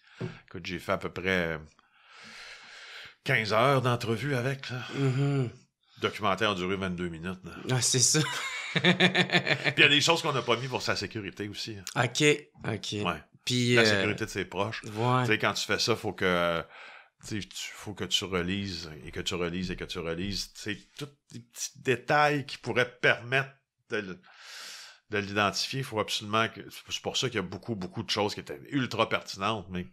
A: Écoute, j'ai fait à peu près
B: 15 heures d'entrevue avec. Là. Mm-hmm. Documentaire a duré 22 minutes. Ah, c'est ça. Puis il y a des choses qu'on n'a pas mis pour sa sécurité aussi. Hein.
A: OK. OK. Ouais. La euh, sécurité
B: de ses proches. Tu sais, quand tu fais ça, faut que. Il faut que tu relises et que tu relises et que tu relises. C'est tous les petits détails qui pourraient permettre de, l'identifier. faut absolument que. C'est pour ça qu'il y a beaucoup, beaucoup de choses qui étaient ultra pertinentes, mais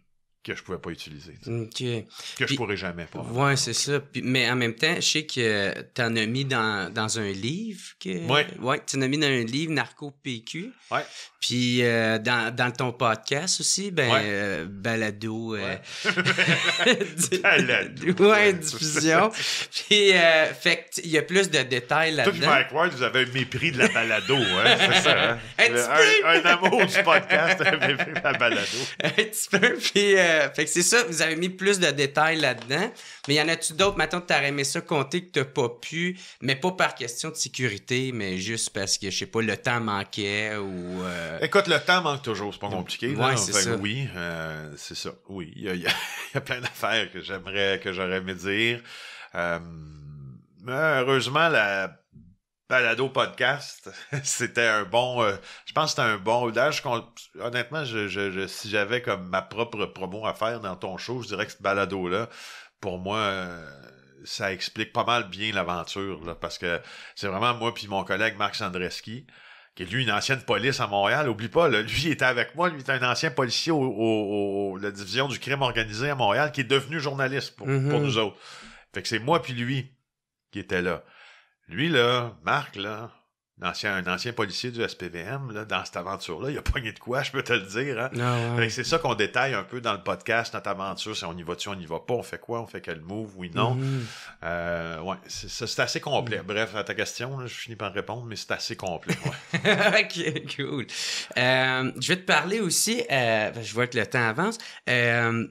B: que je pouvais pas utiliser.
A: Mm, que je je pourrais jamais pas. Oui, c'est ça. mais en même temps, je sais que tu en as mis dans, dans un livre. Que... Ouais. tu en as mis dans un livre, Narco PQ. Oui. Puis euh, dans, dans, ton podcast aussi, ben, euh, balado. Euh, balado. ouais, diffusion. Puis, euh, fait il y a plus de détails là-dedans. Tout Mike que vous avez un mépris de la balado, hein, c'est ça. Hein? Un petit peu. un, amour du podcast, un mépris de la balado. un petit peu. Puis, euh, fait que c'est ça, vous avez mis plus de détails là-dedans. Mais y en a-tu d'autres, maintenant, que t'aurais aimé ça compter que t'as pas pu, mais pas par question de sécurité, mais juste parce que, je sais pas, le temps manquait ou. Euh,
B: Écoute, le temps manque toujours, c'est pas compliqué. Ouais, c'est ça. Oui, euh, c'est ça. Oui, il y, y, a plein d'affaires que j'aimerais, que j'aurais aimé dire. heureusement, la Balado podcast, c'était un bon, euh, je pense que c'était un bon rodage. Honnêtement, je, si j'avais comme ma propre promo à faire dans ton show, je dirais que ce balado là, pour moi, euh, ça explique pas mal bien l'aventure parce que c'est vraiment moi puis mon collègue Marc Sandreski qui est lui une ancienne police à Montréal. Oublie pas, lui était avec moi, lui était un ancien policier au, la division du crime organisé à Montréal, qui est devenu journaliste pour, pour mm-hmm. nous autres. Fait que c'est moi puis lui qui était là. Lui, là, Marc, là, un ancien, un ancien policier du SPVM, là, dans cette aventure-là, il a pogné de quoi, je peux te le dire. Hein? Ah C'est ça qu'on détaille un peu dans le podcast, notre aventure, si on y va-tu, on n'y va pas, on fait quoi, on fait quel move, oui, non. Mhm. Euh, ouais, c'est assez complet. Mm. Bref, à ta question, je finis par répondre, mais c'est assez complet. Ouais.
A: ok, cool. Euh, je vais te parler aussi, euh, ben, je vois que le temps avance. Euh,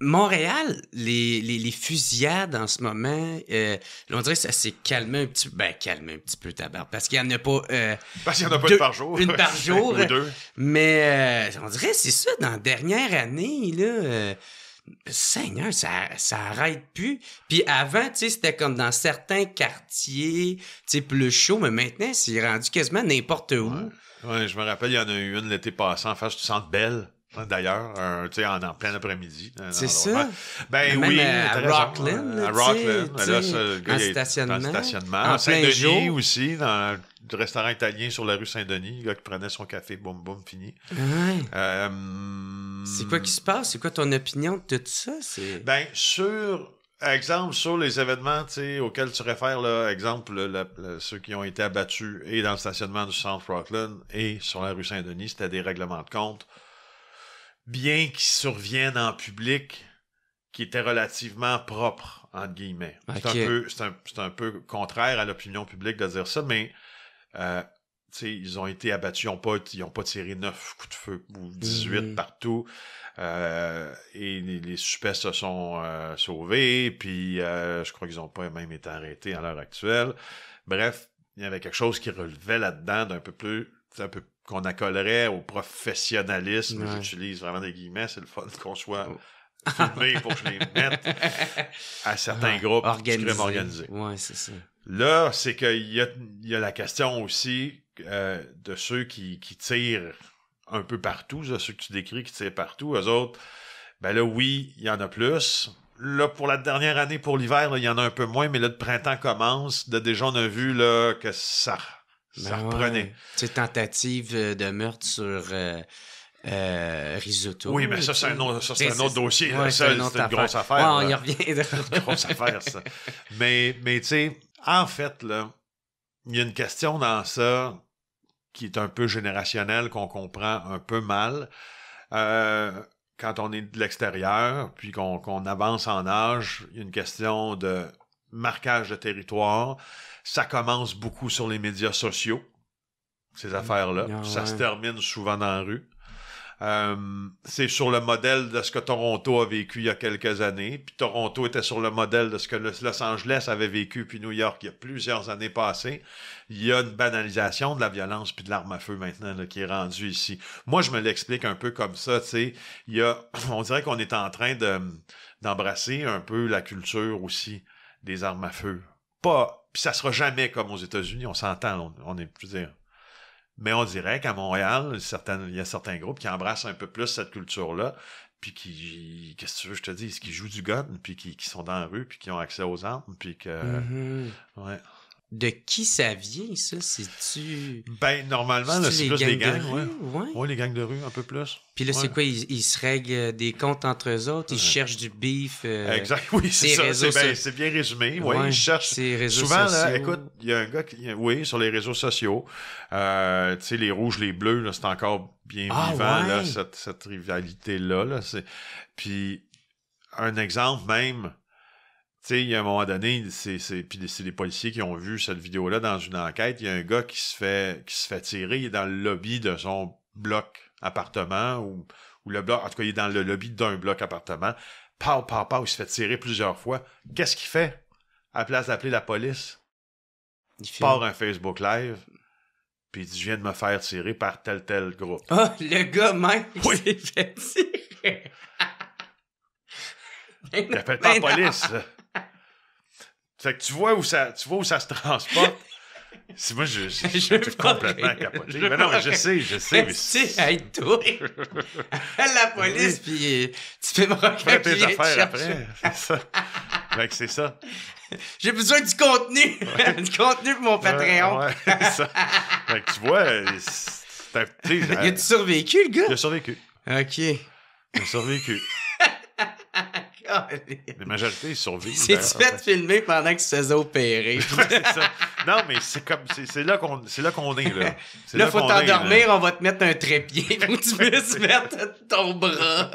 A: Montréal, les, fusillades en ce moment, euh, on dirait que ça s'est calmé un petit peu. Ben, calmé un petit peu, tabarde, parce qu'il n'y en a pas. Euh, parce qu'il n'y en a pas une par jour. Une par jour. Mais euh, on dirait c'est ça, dans la dernière année, là. Seigneur, ça, ça arrête plus. Puis avant, tu c'était comme dans certains quartiers, tu plus chaud, mais maintenant, c'est rendu quasiment n'importe où.
B: je me rappelle, il y en a eu une l'été passé en face du centre Belle. D'ailleurs, tu sais, en, plein après-midi. Euh, c'est ça. Ben oui, euh, à, Rockland. à Rockland. stationnement. en stationnement. En Saint-Denis aussi, dans le restaurant italien sur la rue Saint-Denis, le gars qui prenait son café, boum, boum, fini. Euh, c'est quoi qui se passe? C'est quoi ton opinion de tout ça? Ben, sur Exemple sur les événements auxquels tu réfères, là, exemple ceux qui ont été abattus et dans le stationnement du Centre Rockland et sur la rue Saint-Denis, c'était des règlements de compte bien qu'ils surviennent en public, qui était relativement propre, entre guillemets. C'est, un peu, contraire à l'opinion publique de dire ça, mais euh, ils ont été abattus, ils n'ont pas, pas tiré neuf coups de feu ou 18 mhm. partout. Euh, et les, suspects se sont euh, sauvés, puis je crois qu'ils n'ont pas même été arrêtés à l'heure actuelle. Bref, il y avait quelque chose qui relevait là-dedans d'un peu plus, un peu qu'on accolerait au professionnalisme. J'utilise vraiment des guillemets, c'est le fun qu'on soit oh. pour que je les mette
A: à certains groupes organisés. Oui, c'est ça.
B: Là, c'est qu'il y a, la question aussi euh, de ceux qui, tirent un peu partout, ceux que tu décris qui tirent partout, eux autres, ben là, oui, il y en a plus. Là, pour la dernière année, pour l'hiver, il y en a un peu moins, mais là, le printemps commence. déjà, on a vu là, que ça
A: ça ben tentative euh, de meurtre sur. Euh, euh... risotto. Oui, mais ça, c'est un autre, dossier. c'est une, grosse affaire. Ouais, on y revient. c'est une grosse affaire, ça. Mais, mais
B: tu sais, en fait, il y a une question dans ça qui est un peu générationnelle, qu'on comprend un peu mal. Euh, quand on est de l'extérieur, puis qu'on avance en âge, il y a une question de marquage de territoire, ça commence beaucoup sur les médias sociaux, ces ah, affaires-là. Ah, ça se termine souvent dans la rue. Euh, c'est sur le modèle de ce que Toronto a vécu il y a quelques années. Puis Toronto était sur le modèle de ce que Los Angeles avait vécu, puis New York il y a plusieurs années passées. Il y a une banalisation de la violence puis de l'arme à feu maintenant qui est rendue ici. Moi, je me l'explique un peu comme ça. Il y a, on dirait qu'on est en train de, d'embrasser un peu la culture aussi des armes à feu. Pas puis ça sera jamais comme aux États-Unis, on s'entend, on, est, plus dire. Mais on dirait qu'à Montréal, il y a certains groupes qui embrassent un peu plus cette culture-là, puis qui, qu'est-ce que tu veux je te dis, qui jouent du gun, puis qui, qui, sont dans la rue, puis qui ont accès aux armes, puis que... Mm-hmm.
A: Ouais de qui ça vient, ça?
B: C'est-tu. Ben, normalement, c'est plus des gangs. De rue,
A: ouais. les gangs de rue, un peu plus. Puis là, c'est quoi? Ils, se règlent euh, des comptes entre eux autres, ils cherchent du beef. Euh, exact, oui, c'est ça. C'est bien, résumé. Oui, ils cherchent. Souvent, là, écoute,
B: il y a un gars qui. Oui, sur les réseaux sociaux. Euh, tu sais, les rouges, les bleus, c'est encore bien ah, vivant, là, cette, cette rivalité-là. là. Puis, un exemple même sais, il y a un moment donné, c'est les policiers qui ont vu cette vidéo-là dans une enquête. Il y a un gars qui se fait qui se fait tirer, il est dans le lobby de son bloc appartement ou, le bloc. En tout cas, il est dans le lobby d'un bloc appartement. Pau, pau, pow, il se fait tirer plusieurs fois. Qu'est-ce qu'il fait? À place d'appeler la police, il part un Facebook Live, puis il dit Je viens de me faire tirer par tel tel groupe. Ah, le gars même oui. s'est fait tirer. appelle pas la police. Fait que tu vois où ça, tu vois où ça se transporte. C'est moi, je, je, suis complètement capoté. Mais non, mais je sais, je sais. Mais tout. hey, toi, la police, puis euh, tu fais me Fais tes affaires après. C'est ça. fait que c'est ça. J'ai besoin du contenu. du contenu pour mon Patreon.
A: C'est ça. Fait que tu
B: vois, tu il a euh, survécu, le gars? Il a survécu. OK. Il a survécu.
A: La
B: majorité, ils C'est-tu
A: fait filmer pendant que tu faisais
B: opérer? ça. Non, mais c'est comme c'est là qu'on est. Là, qu'on est, là. là, faut t'endormir,
A: on va te mettre un trépied pour que tu puisses mettre ton bras.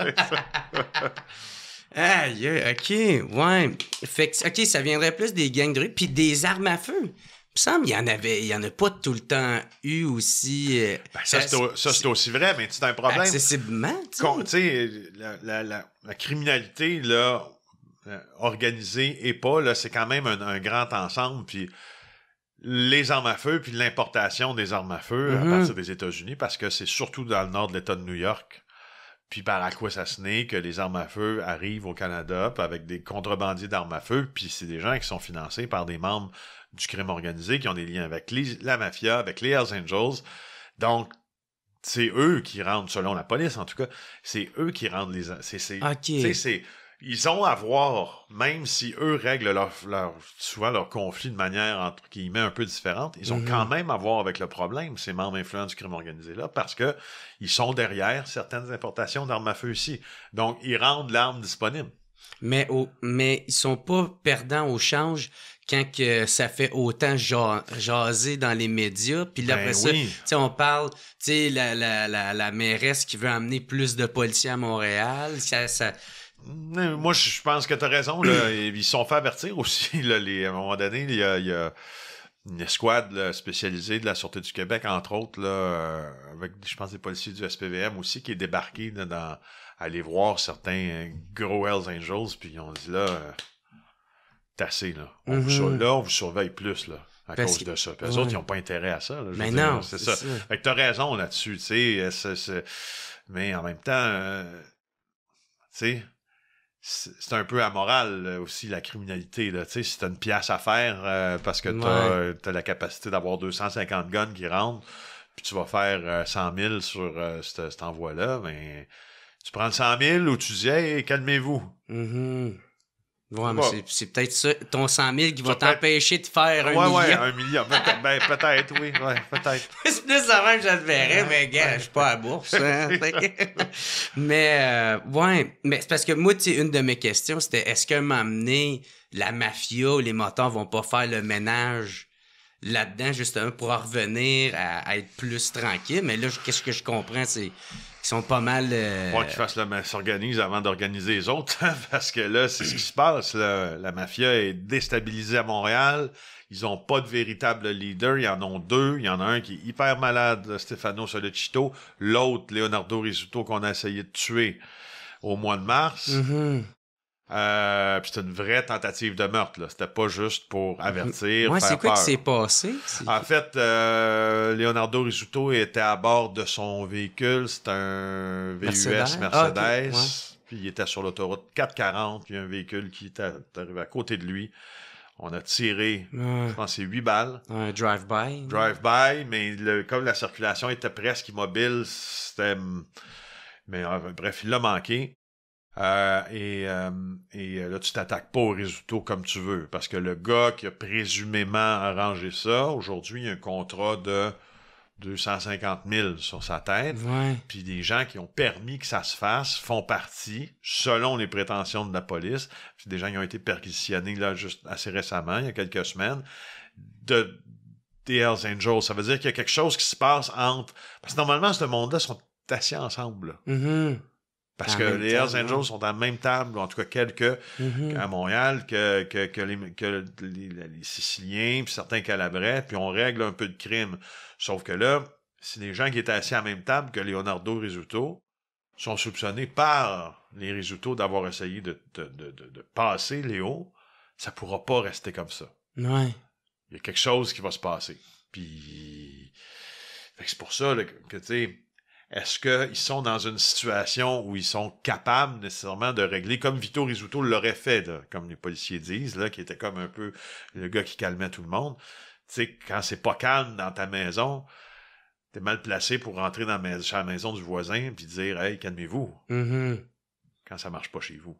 A: Aïe, ok, ouais. ok, ça viendrait plus des gangs de rue, puis des armes à feu me semble qu'il y en avait, il y en a pas tout le temps eu aussi. Euh, ben, ça, c'est aussi
B: vrai, mais c'est un problème. Accessiblement,
A: tu sais.
B: La, criminalité, là, euh, organisée et pas, c'est quand même un, grand ensemble. Puis les armes à feu, puis l'importation des armes à feu à mm-hmm. partir des États-Unis, parce que c'est surtout dans le nord de l'État de New York, puis par quoi ça n'est que les armes à feu arrivent au Canada, avec des contrebandiers d'armes à feu, puis c'est des gens qui sont financés par des membres du crime organisé, qui ont des liens avec la mafia, avec les Hells Angels. Donc, c'est eux qui rendent, selon la police en tout cas, c'est eux qui rendent les... C'est, Ils ont à voir, même si eux règlent leur, leur, souvent leur conflit de manière, entre un peu différente, ils ont mm-hmm. quand même à voir avec le problème, ces membres influents du crime organisé-là, parce que ils sont derrière certaines importations d'armes à feu ici. Donc, ils rendent
A: l'arme disponible. Mais, au, mais ils sont pas perdants au change quand que ça fait autant jaser dans les médias. Puis là, ben après on parle, tu la, la, mairesse qui veut amener plus de policiers à Montréal. Moi, je pense que tu as raison. Là. Ils sont fait avertir aussi. à un moment donné,
B: il y a... une escouade spécialisée de la Sûreté du Québec, entre autres, là, euh, avec, je pense, des policiers du SPVM aussi, qui est débarqué dans, aller voir certains euh, gros Hells Angels, puis ils ont dit là, euh, tassé, Là. On, vous mm-hmm. là, on vous surveille plus là, à cause de ça. Les ouais. autres, ils n'ont pas intérêt à ça. Là, mais non. C'est ça. Fait que t'as raison là-dessus. tu sais euh, Mais en même temps, euh, tu sais c'est un peu amoral euh, aussi la criminalité. Là. sais si t'as une pièce à faire parce que t'as la capacité d'avoir 250 guns qui rentrent, puis tu vas faire 100 000 sur cet, envoi-là, mais ben, tu prends le 100 000 ou tu dis hey,
A: calmez-vous. Mm-hmm. Ouais, mais c'est, peut-être ça, ton 100 000 qui va t'empêcher de faire un million. un Peut-être, ben, peut-être oui. Ouais, peut-être. c'est plus avant même que je le verrais, mais gars, je suis pas à bourse. Hein, mais, oui, euh, ouais, mais c'est parce que moi, une de mes questions, c'était est-ce que m'amener la mafia, ou les ne vont pas faire le ménage là-dedans, justement, pour en revenir à, être plus tranquille. Mais là, qu'est-ce que je comprends, c'est qu'ils sont pas mal. Euh... qu'ils fassent
B: s'organisent avant d'organiser les autres, parce que là, c'est ce qui se passe. La mafia est déstabilisée à Montréal. Ils ont pas de véritable leader. Il y en ont deux. Il y en a un qui est hyper malade, Stefano Sollecito. L'autre, Leonardo Risuto, qu'on a essayé de tuer au mois de mars. Mm-hmm. Euh, c'était une vraie tentative de meurtre. Là. C'était pas juste pour avertir. Ouais, c'est quoi qui s'est passé? En fait, euh, Leonardo Risuto était à bord de son véhicule. C'est un VUS Mercedes. Ah, puis il était sur l'autoroute 440. Puis un véhicule qui est arrivé à côté de lui. On a tiré, je pense, c'est 8 balles. Un drive-by. Drive-by, mais comme la circulation était presque immobile, c'était. Mais euh, bref, il l'a manqué. Euh, et, euh, euh, là, tu t'attaques pas au résultats comme tu veux. Parce que le gars qui a présumément arrangé ça, aujourd'hui, il y a un contrat de 250 000 sur sa tête. Puis des gens qui ont permis que ça se fasse font partie, selon les prétentions de la police. des gens qui ont été perquisitionnés là juste assez récemment, il y a quelques semaines, de des Hells Angels. Ça veut dire qu'il y a quelque chose qui se passe entre. Parce que normalement, ce monde-là sont assis ensemble. Mm-hmm. Parce que les Hells Angels sont à la même table, ou en tout cas quelques, mm-hmm. à Montréal, que, les, Siciliens, puis certains Calabrais, puis on règle un peu de crime. Sauf que là, si les gens qui étaient assis à la même table que Leonardo Rizzuto sont soupçonnés par les Risuto d'avoir essayé de, passer Léo, ça pourra pas rester comme ça. Ouais. Il y a quelque chose qui va se passer. Puis... c'est pour ça que, tu sais est-ce qu'ils sont dans une situation où ils sont capables nécessairement de régler, comme Vito Rizzuto l'aurait fait, comme les policiers disent, là, qui était comme un peu le gars qui calmait tout le monde. Tu sais, quand c'est pas calme dans ta maison, t'es mal placé pour rentrer dans la maison, du voisin puis dire Hey, calmez-vous mm-hmm. quand ça marche pas
A: chez vous.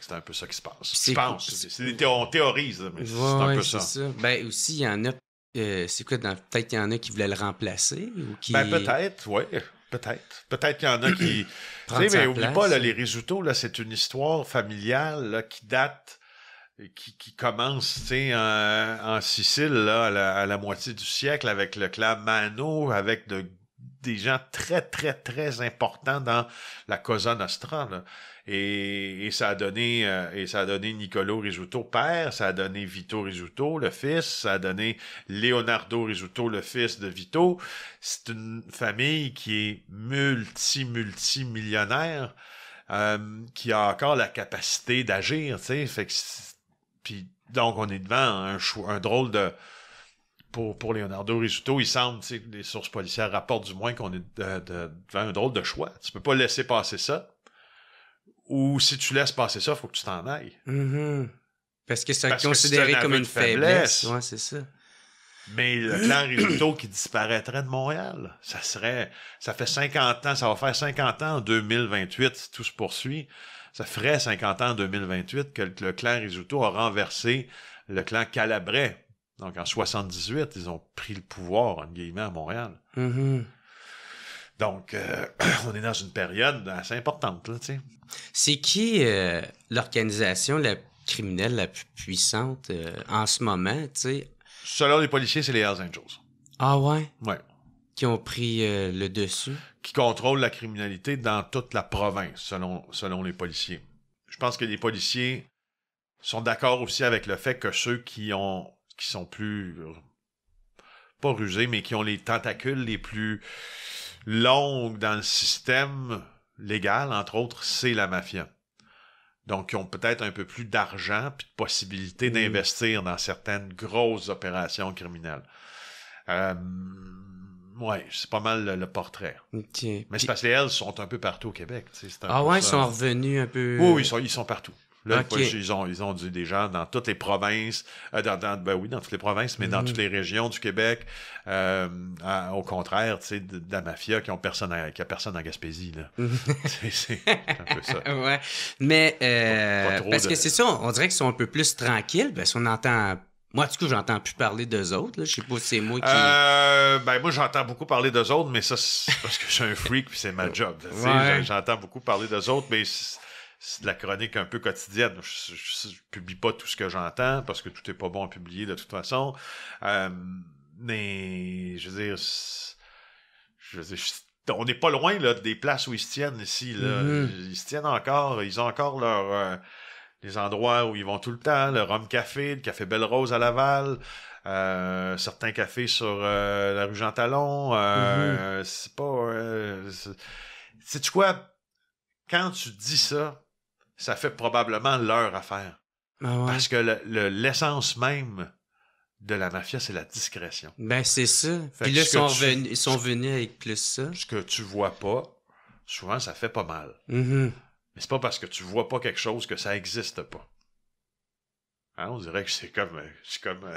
A: C'est un peu ça qui
B: se passe. On théorise, mais c'est un peu ça. ça.
A: Ben aussi, il y en a euh, c'est quoi, peut-être qu'il y en a qui voulaient le remplacer ou qui... Ben, peut-être, oui. Peut-être. Peut-être qu'il y en a qui. tu mais oublie pas, là, hein? les
B: Risuto, c'est une histoire familiale qui date, euh, qui, commence, en, Sicile, à la, à la, moitié du siècle, avec le clan Mano, avec de des gens très, très, très importants dans la Cosa Nostra. Et, ça a donné euh, et ça a donné Niccolo Risuto père, ça a donné Vito Risuto le fils, ça a donné Leonardo Risuto le fils de Vito. C'est une famille qui est multi multi millionnaire euh, qui a encore la capacité d'agir, tu sais, fait que puis donc on est devant un, un drôle de pour, pour Leonardo Rizzuto, il semble, les sources policières rapportent du moins qu'on est devant un drôle de choix. Tu peux pas laisser passer ça. Ou si tu laisses passer ça, faut que tu t'en ailles.
A: Mm-hmm.
B: Parce que c'est considéré comme une faiblesse. c'est ça. Mais le clan Rizzuto qui disparaîtrait de Montréal, ça serait. Ça fait 50 ans, ça va faire 50 ans en 2028 si tout se poursuit. Ça ferait 50 ans en 2028 que le clan Rizzuto a renversé le clan Calabrais donc en 78, ils ont pris le pouvoir, en guillemets, à Montréal. Mm-hmm. Donc, euh, on est dans une période assez importante, là,
A: C'est qui euh, l'organisation la criminelle la plus puissante euh, en ce moment, tu sais? Selon les policiers, c'est les Hells Angels. Ah ouais? Ouais. Qui ont
B: pris le dessus? Qui contrôlent la criminalité dans toute la province, selon, selon les policiers. Je pense que les policiers sont d'accord aussi avec le fait que ceux qui ont qui sont plus euh, pas rusés, mais qui ont les tentacules les plus longues dans le système légal, entre autres, c'est la mafia. Donc, ils ont peut-être un peu plus d'argent puis de possibilités mm. d'investir dans certaines grosses opérations criminelles. Oui, euh, ouais, c'est pas mal le, portrait.
A: Mais
B: c'est parce que sont un peu partout au Québec. ah ouais, ils sont revenus
A: un peu. Oui, ils, sont, ils sont partout ils,
B: ont, ils ont des gens dans toutes les provinces, euh, ben oui, dans toutes les provinces, mais dans mm-hmm. toutes les régions du Québec. Euh, au contraire, tu sais, de, la mafia qui ont personne, a personne en Gaspésie là. Mm-hmm. c'est un peu ça.
A: ouais. Mais euh, parce que c'est ça, on dirait qu'ils sont un peu plus tranquilles, parce ben, qu'on entend moi, du coup, j'entends plus parler d'eux autres. Je sais pas si c'est moi qui.
B: Euh, ben, moi, j'entends beaucoup parler d'eux autres, mais ça, c'est parce que je suis un freak puis c'est ma job. J'entends beaucoup parler d'eux autres, mais c'est de la chronique un peu quotidienne. Je, publie pas tout ce que j'entends parce que tout est pas bon à publier de toute façon. Euh, mais je veux dire, on n'est pas loin des places où ils se tiennent ici. Là. Mm-hmm. Ils se tiennent encore. Ils ont encore leurs euh, les endroits où ils vont tout le temps. Le Rome Café, le Café Belle Rose à Laval. Euh, certains cafés sur la rue Jean Talon, mm-hmm. c'est pas. C'est tu quoi? Quand tu dis ça, ça fait probablement leur affaire. faire. Ah parce que l'essence le, l'essence même de la mafia, c'est la discrétion. Ben, c'est ça. Puis ils sont, venus, ils sont venus avec plus ça. Ce que tu vois pas, souvent, ça fait pas mal. Mm-hmm. Mais c'est pas parce que tu vois pas quelque chose que ça existe pas. Hein, on dirait que c'est comme, euh, comme euh,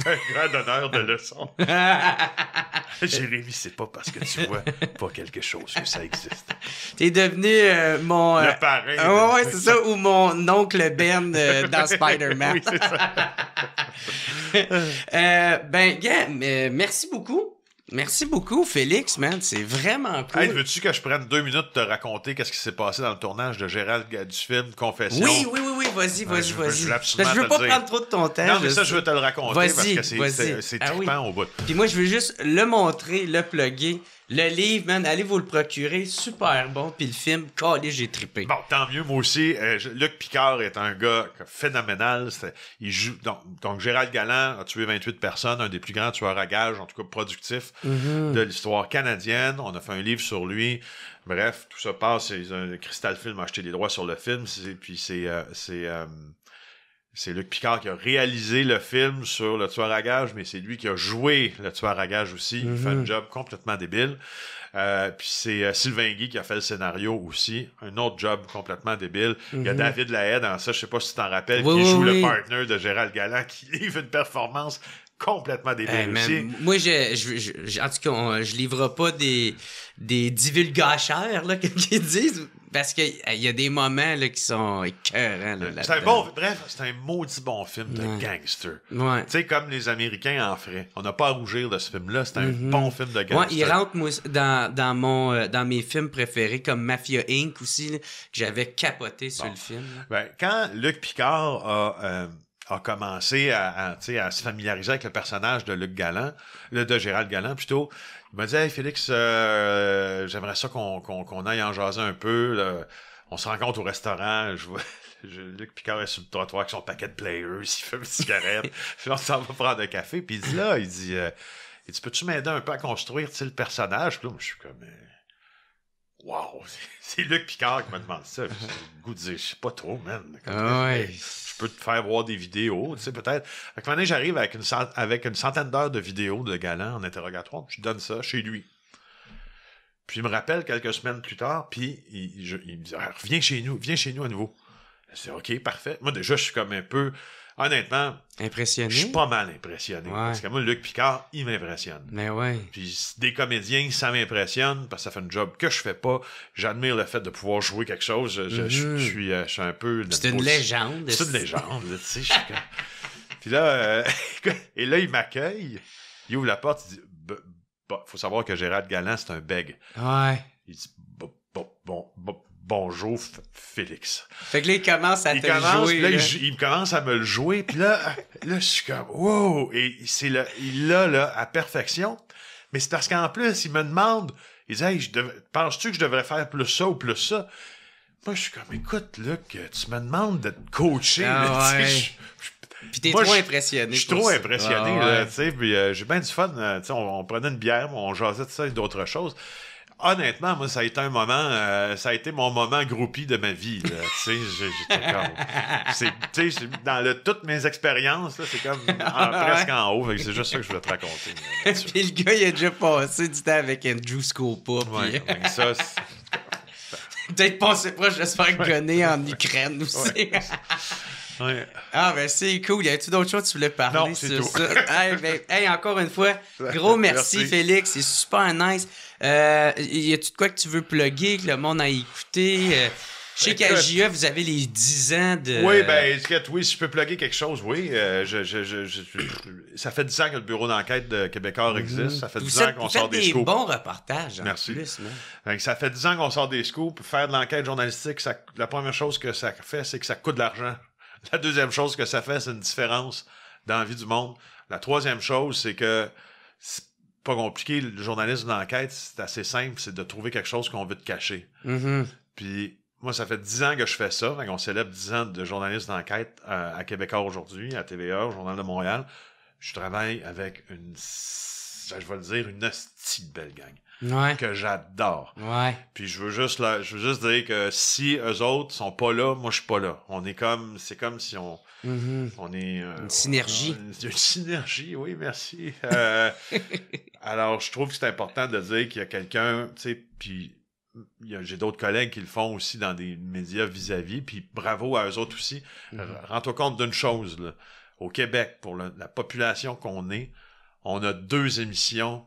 B: Un grand honneur de leçons. Jérémy, c'est pas
A: parce que tu vois pas quelque chose que ça existe. T'es devenu euh, mon. Euh, ah, ouais, c'est ça, ou mon oncle Ben euh, dans Spider-Man. oui, c'est ça. ben, yeah, merci beaucoup. Merci beaucoup,
B: Félix, man. C'est vraiment cool. Hey, veux-tu que je prenne deux minutes de te raconter qu'est-ce qui s'est passé dans le tournage de Gérald
A: du film Confession? oui, oui. oui vas-y, vas-y, ben, vas-y. Je veux ben, pas prendre trop de ton temps. Non, mais ça, je veux te le raconter parce que c'est ah trippant au bout. Puis moi, je veux juste le montrer, le plugger. Le livre, man, allez vous le procurer, super bon. Puis le film, calé, j'ai trippé. Bon, tant
B: mieux, moi aussi. Euh, Luc Picard est un gars phénoménal. Il joue, donc, Gérald Galland a tué 28 personnes, un des plus grands tueurs à gage, en tout cas productif, mm-hmm. de l'histoire canadienne. On a fait un livre sur lui. Bref, tout ça passe. C'est un Crystal Film a acheté des droits sur le film. Puis euh, euh, c'est Luc Picard qui a réalisé le film sur le tueur à gage, mais c'est lui qui a joué le tueur à gage aussi. Il fait un mm-hmm. job complètement débile. Euh, puis c'est Sylvain Guy qui a fait le scénario aussi. Un autre job complètement débile. Il y a mm-hmm. David Lahaye dans ça, je sais pas si tu t'en rappelles, qui joue le partner de Gérald Galland, qui livre une performance complètement eh, débile
A: Moi, je, je, en tout cas, je livre pas des, des divulgachères, là, qu'ils disent. Parce qu'il eh, y a des moments là, qui sont écœurants. c'est un bon,
B: bref, c'est un maudit bon film de gangster.
A: Ouais. Tu sais, comme les Américains en feraient. On n'a pas à rougir de ce film-là. C'est un mm-hmm. bon film de gangster. Moi, il rentre dans, dans, mon, euh, dans mes films préférés, comme Mafia Inc. aussi, que j'avais capoté sur le film. Ben, quand Luc Picard a. Euh, a commencé à,
B: à, se familiariser avec le personnage de Luc Galland, le, de Gérald Galland plutôt. Il m'a dit Félix, euh, j'aimerais ça qu'on aille en jaser un peu. On se rencontre au restaurant, je vois. Luc Picard est sur le trottoir avec son paquet de players, il fait une cigarette, puis on s'en va prendre un café, puis il dit là, il dit, euh, Peux-tu m'aider un peu à construire le personnage là, je suis comme. Euh, wow, c'est Luc Picard qui m'a demandé ça. Je le goût je sais pas trop, man. Ah ouais peux te faire voir des vidéos, tu sais, peut-être. Fait que j'arrive avec une, avec une centaine d'heures de vidéos de galants en interrogatoire, je donne ça chez lui. Puis il me rappelle quelques semaines plus tard, puis il, me dit ah, Viens chez nous, viens chez nous à nouveau. C'est OK, parfait. Moi, déjà, je suis comme un peu honnêtement, Je suis pas mal impressionné. Parce que moi, Luc Picard, il m'impressionne.
A: Mais ouais. Puis
B: des comédiens, ça m'impressionne parce que ça fait un job que je fais pas. J'admire le fait de pouvoir jouer quelque chose. Je, mm-hmm. euh, suis, un peu. C'est une légende. C'est une légende, tu sais. Puis là, euh, et là, il m'accueille. Il ouvre la porte. Il dit Faut savoir que Gérard Galland, c'est un bègue. Ouais. Il dit Bon, bon, bon Bonjour Félix. Fait que là, il commence à te jouer. Là, Il, commence à me le jouer. Puis là, là, je suis comme, wow! Et c'est là, il l'a là, à perfection. Mais c'est parce qu'en plus, il me demande, il dit, hey, penses-tu que je devrais faire plus ça ou plus ça? Moi, je suis comme, écoute, Luc, tu me demandes de te coacher. Ah, ouais.
A: puis t'es trop impressionné.
B: Je suis trop impressionné, ah tu sais. Puis euh, j'ai bien du fun. Euh, on, on, prenait une bière, on jasait de ça et d'autres choses honnêtement, moi, ça a été un moment, euh, ça a été mon moment groupie de ma vie. Tu sais, j'étais comme. Tu sais, dans toutes mes expériences, c'est comme presque en haut. C'est juste ça que je voulais te raconter.
A: puis le gars, il a déjà passé du temps avec Andrew Scopa. Oui, ça, Peut-être passé proche j'espère se en Ukraine aussi. Ah, ben c'est cool. Y a tu d'autres choses que tu voulais parler non, sur tout. ça? hey, ben, encore une fois, gros merci. Félix. C'est super nice. Euh, y a-tu de quoi que tu veux plugger, que le monde a écouté? Chez euh, je e, vous avez les 10 ans de. Oui, ben,
B: oui, si je peux plugger quelque chose, oui. Euh, ça fait 10 ans que le bureau d'enquête de Québécois mhm. existe. Ça fait 10 ans qu'on sort des, des bons reportages, Merci. Hein. ça fait 10 ans qu'on sort des scoops. Faire de l'enquête journalistique, la première chose que ça fait, c'est que ça coûte de l'argent. La deuxième chose que ça fait, c'est une différence dans la vie du monde. La troisième chose, c'est que pas compliqué. Le journalisme d'enquête, c'est assez simple, c'est de trouver quelque chose qu'on veut te cacher. Mm-hmm. Puis moi, ça fait dix ans que je fais ça. on célèbre dix ans de journaliste d'enquête euh, à Québécois aujourd'hui, à TVA, au Journal de Montréal. Je travaille avec une, je vais le dire, une hostie belle gang. Ouais. Que j'adore. Ouais. Puis je veux juste là, je veux juste dire que si eux autres sont pas là, moi je suis pas là. On est comme, c'est comme si on, Mm-hmm. On est. Euh, une synergie. une synergie, oui, merci. Euh, alors, je trouve que c'est important de dire qu'il y a quelqu'un, tu sais, puis j'ai d'autres collègues qui le font aussi dans des médias vis-à-vis, puis bravo à eux autres aussi. Mm-hmm. Rends-toi compte d'une chose, Au Québec, pour la population qu'on est, on a deux émissions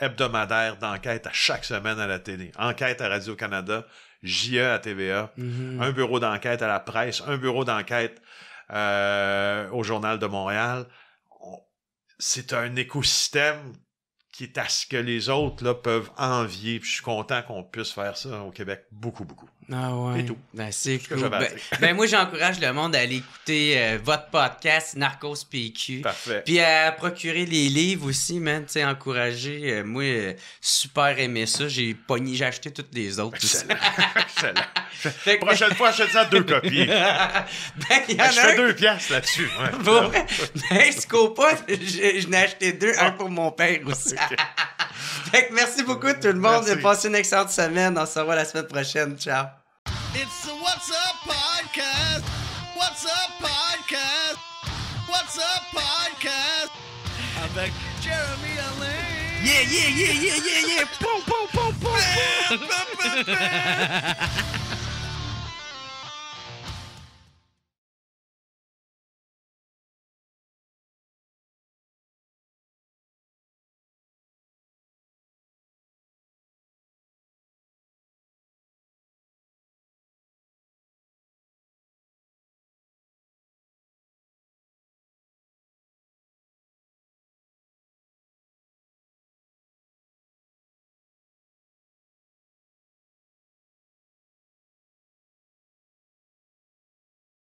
B: hebdomadaires d'enquête à chaque semaine à la télé. Enquête à Radio-Canada, JE à TVA, mm-hmm. un bureau d'enquête à la presse, un bureau d'enquête euh, au Journal de Montréal. C'est un écosystème qui est à ce que les autres là,
A: peuvent envier. je suis content qu'on puisse faire ça au Québec beaucoup, beaucoup. Ah ouais. Ben, c'est ben, ben, moi, j'encourage le monde à aller écouter euh, votre podcast, Narcos PQ. Parfait. Puis à procurer les livres aussi, man. Tu sais, encourager. Euh, moi, euh, super aimé ça. J'ai pogné, j'ai acheté toutes les autres. Excellent. Excellent. Prochaine fois, achète ça deux copies. ben, y en ben, je deux piastres là-dessus. Mais ce qu'on pas, je, n'ai acheté deux. Un pour mon père aussi. fait que merci beaucoup tout le monde. Merci. Passez une excellente semaine. On se revoit la semaine prochaine. Ciao.
B: It's the What's Up Podcast. What's Up Podcast. What's Up Podcast. Avec Jeremy Allen. Yeah, yeah, yeah, yeah, yeah, yeah. Boom, boom, boom, boom, boom.